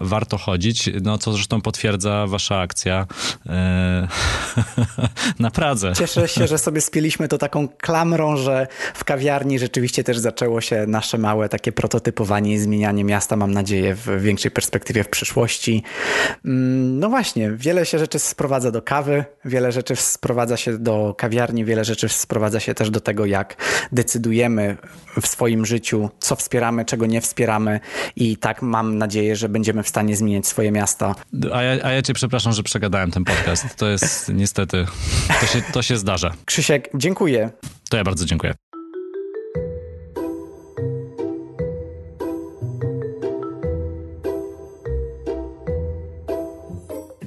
warto chodzić, no co zresztą potwierdza wasza akcja e, na Pradze. Cieszę się, że sobie spieliśmy to taką klamrą, że w kawiarni rzeczywiście też zaczęło się nasze małe takie prototypowanie i zmienianie miasta, mam nadzieję, w większej perspektywie w przyszłości. Mm, no właśnie, wiele się rzeczy sprowadza do kawy, wiele rzeczy sprowadza się do kawiarni, wiele rzeczy sprowadza się też do tego, jak decydujemy w swoim życiu, co wspieramy, czego nie wspieramy i tak mam nadzieję, że będziemy w stanie zmieniać swoje miasta. A ja, a ja cię przepraszam, że przegadałem ten podcast. To jest niestety, to się, to się zdarza. Krzysiek, dziękuję. To ja bardzo dziękuję.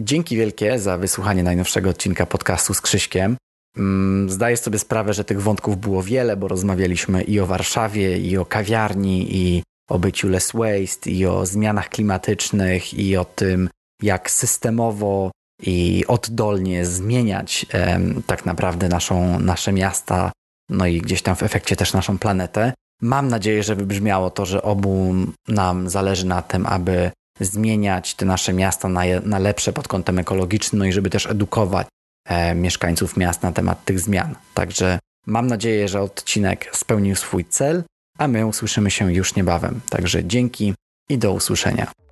Dzięki wielkie za wysłuchanie najnowszego odcinka podcastu z Krzyśkiem. Mm, zdaję sobie sprawę, że tych wątków było wiele, bo rozmawialiśmy i o Warszawie, i o kawiarni, i o byciu less waste, i o zmianach klimatycznych, i o tym, jak systemowo i oddolnie zmieniać em, tak naprawdę naszą, nasze miasta, no i gdzieś tam w efekcie też naszą planetę. Mam nadzieję, że wybrzmiało to, że obu nam zależy na tym, aby zmieniać te nasze miasta na, na lepsze pod kątem ekologicznym, no i żeby też edukować e, mieszkańców miast na temat tych zmian. Także mam nadzieję, że odcinek spełnił swój cel, a my usłyszymy się już niebawem. Także dzięki i do usłyszenia.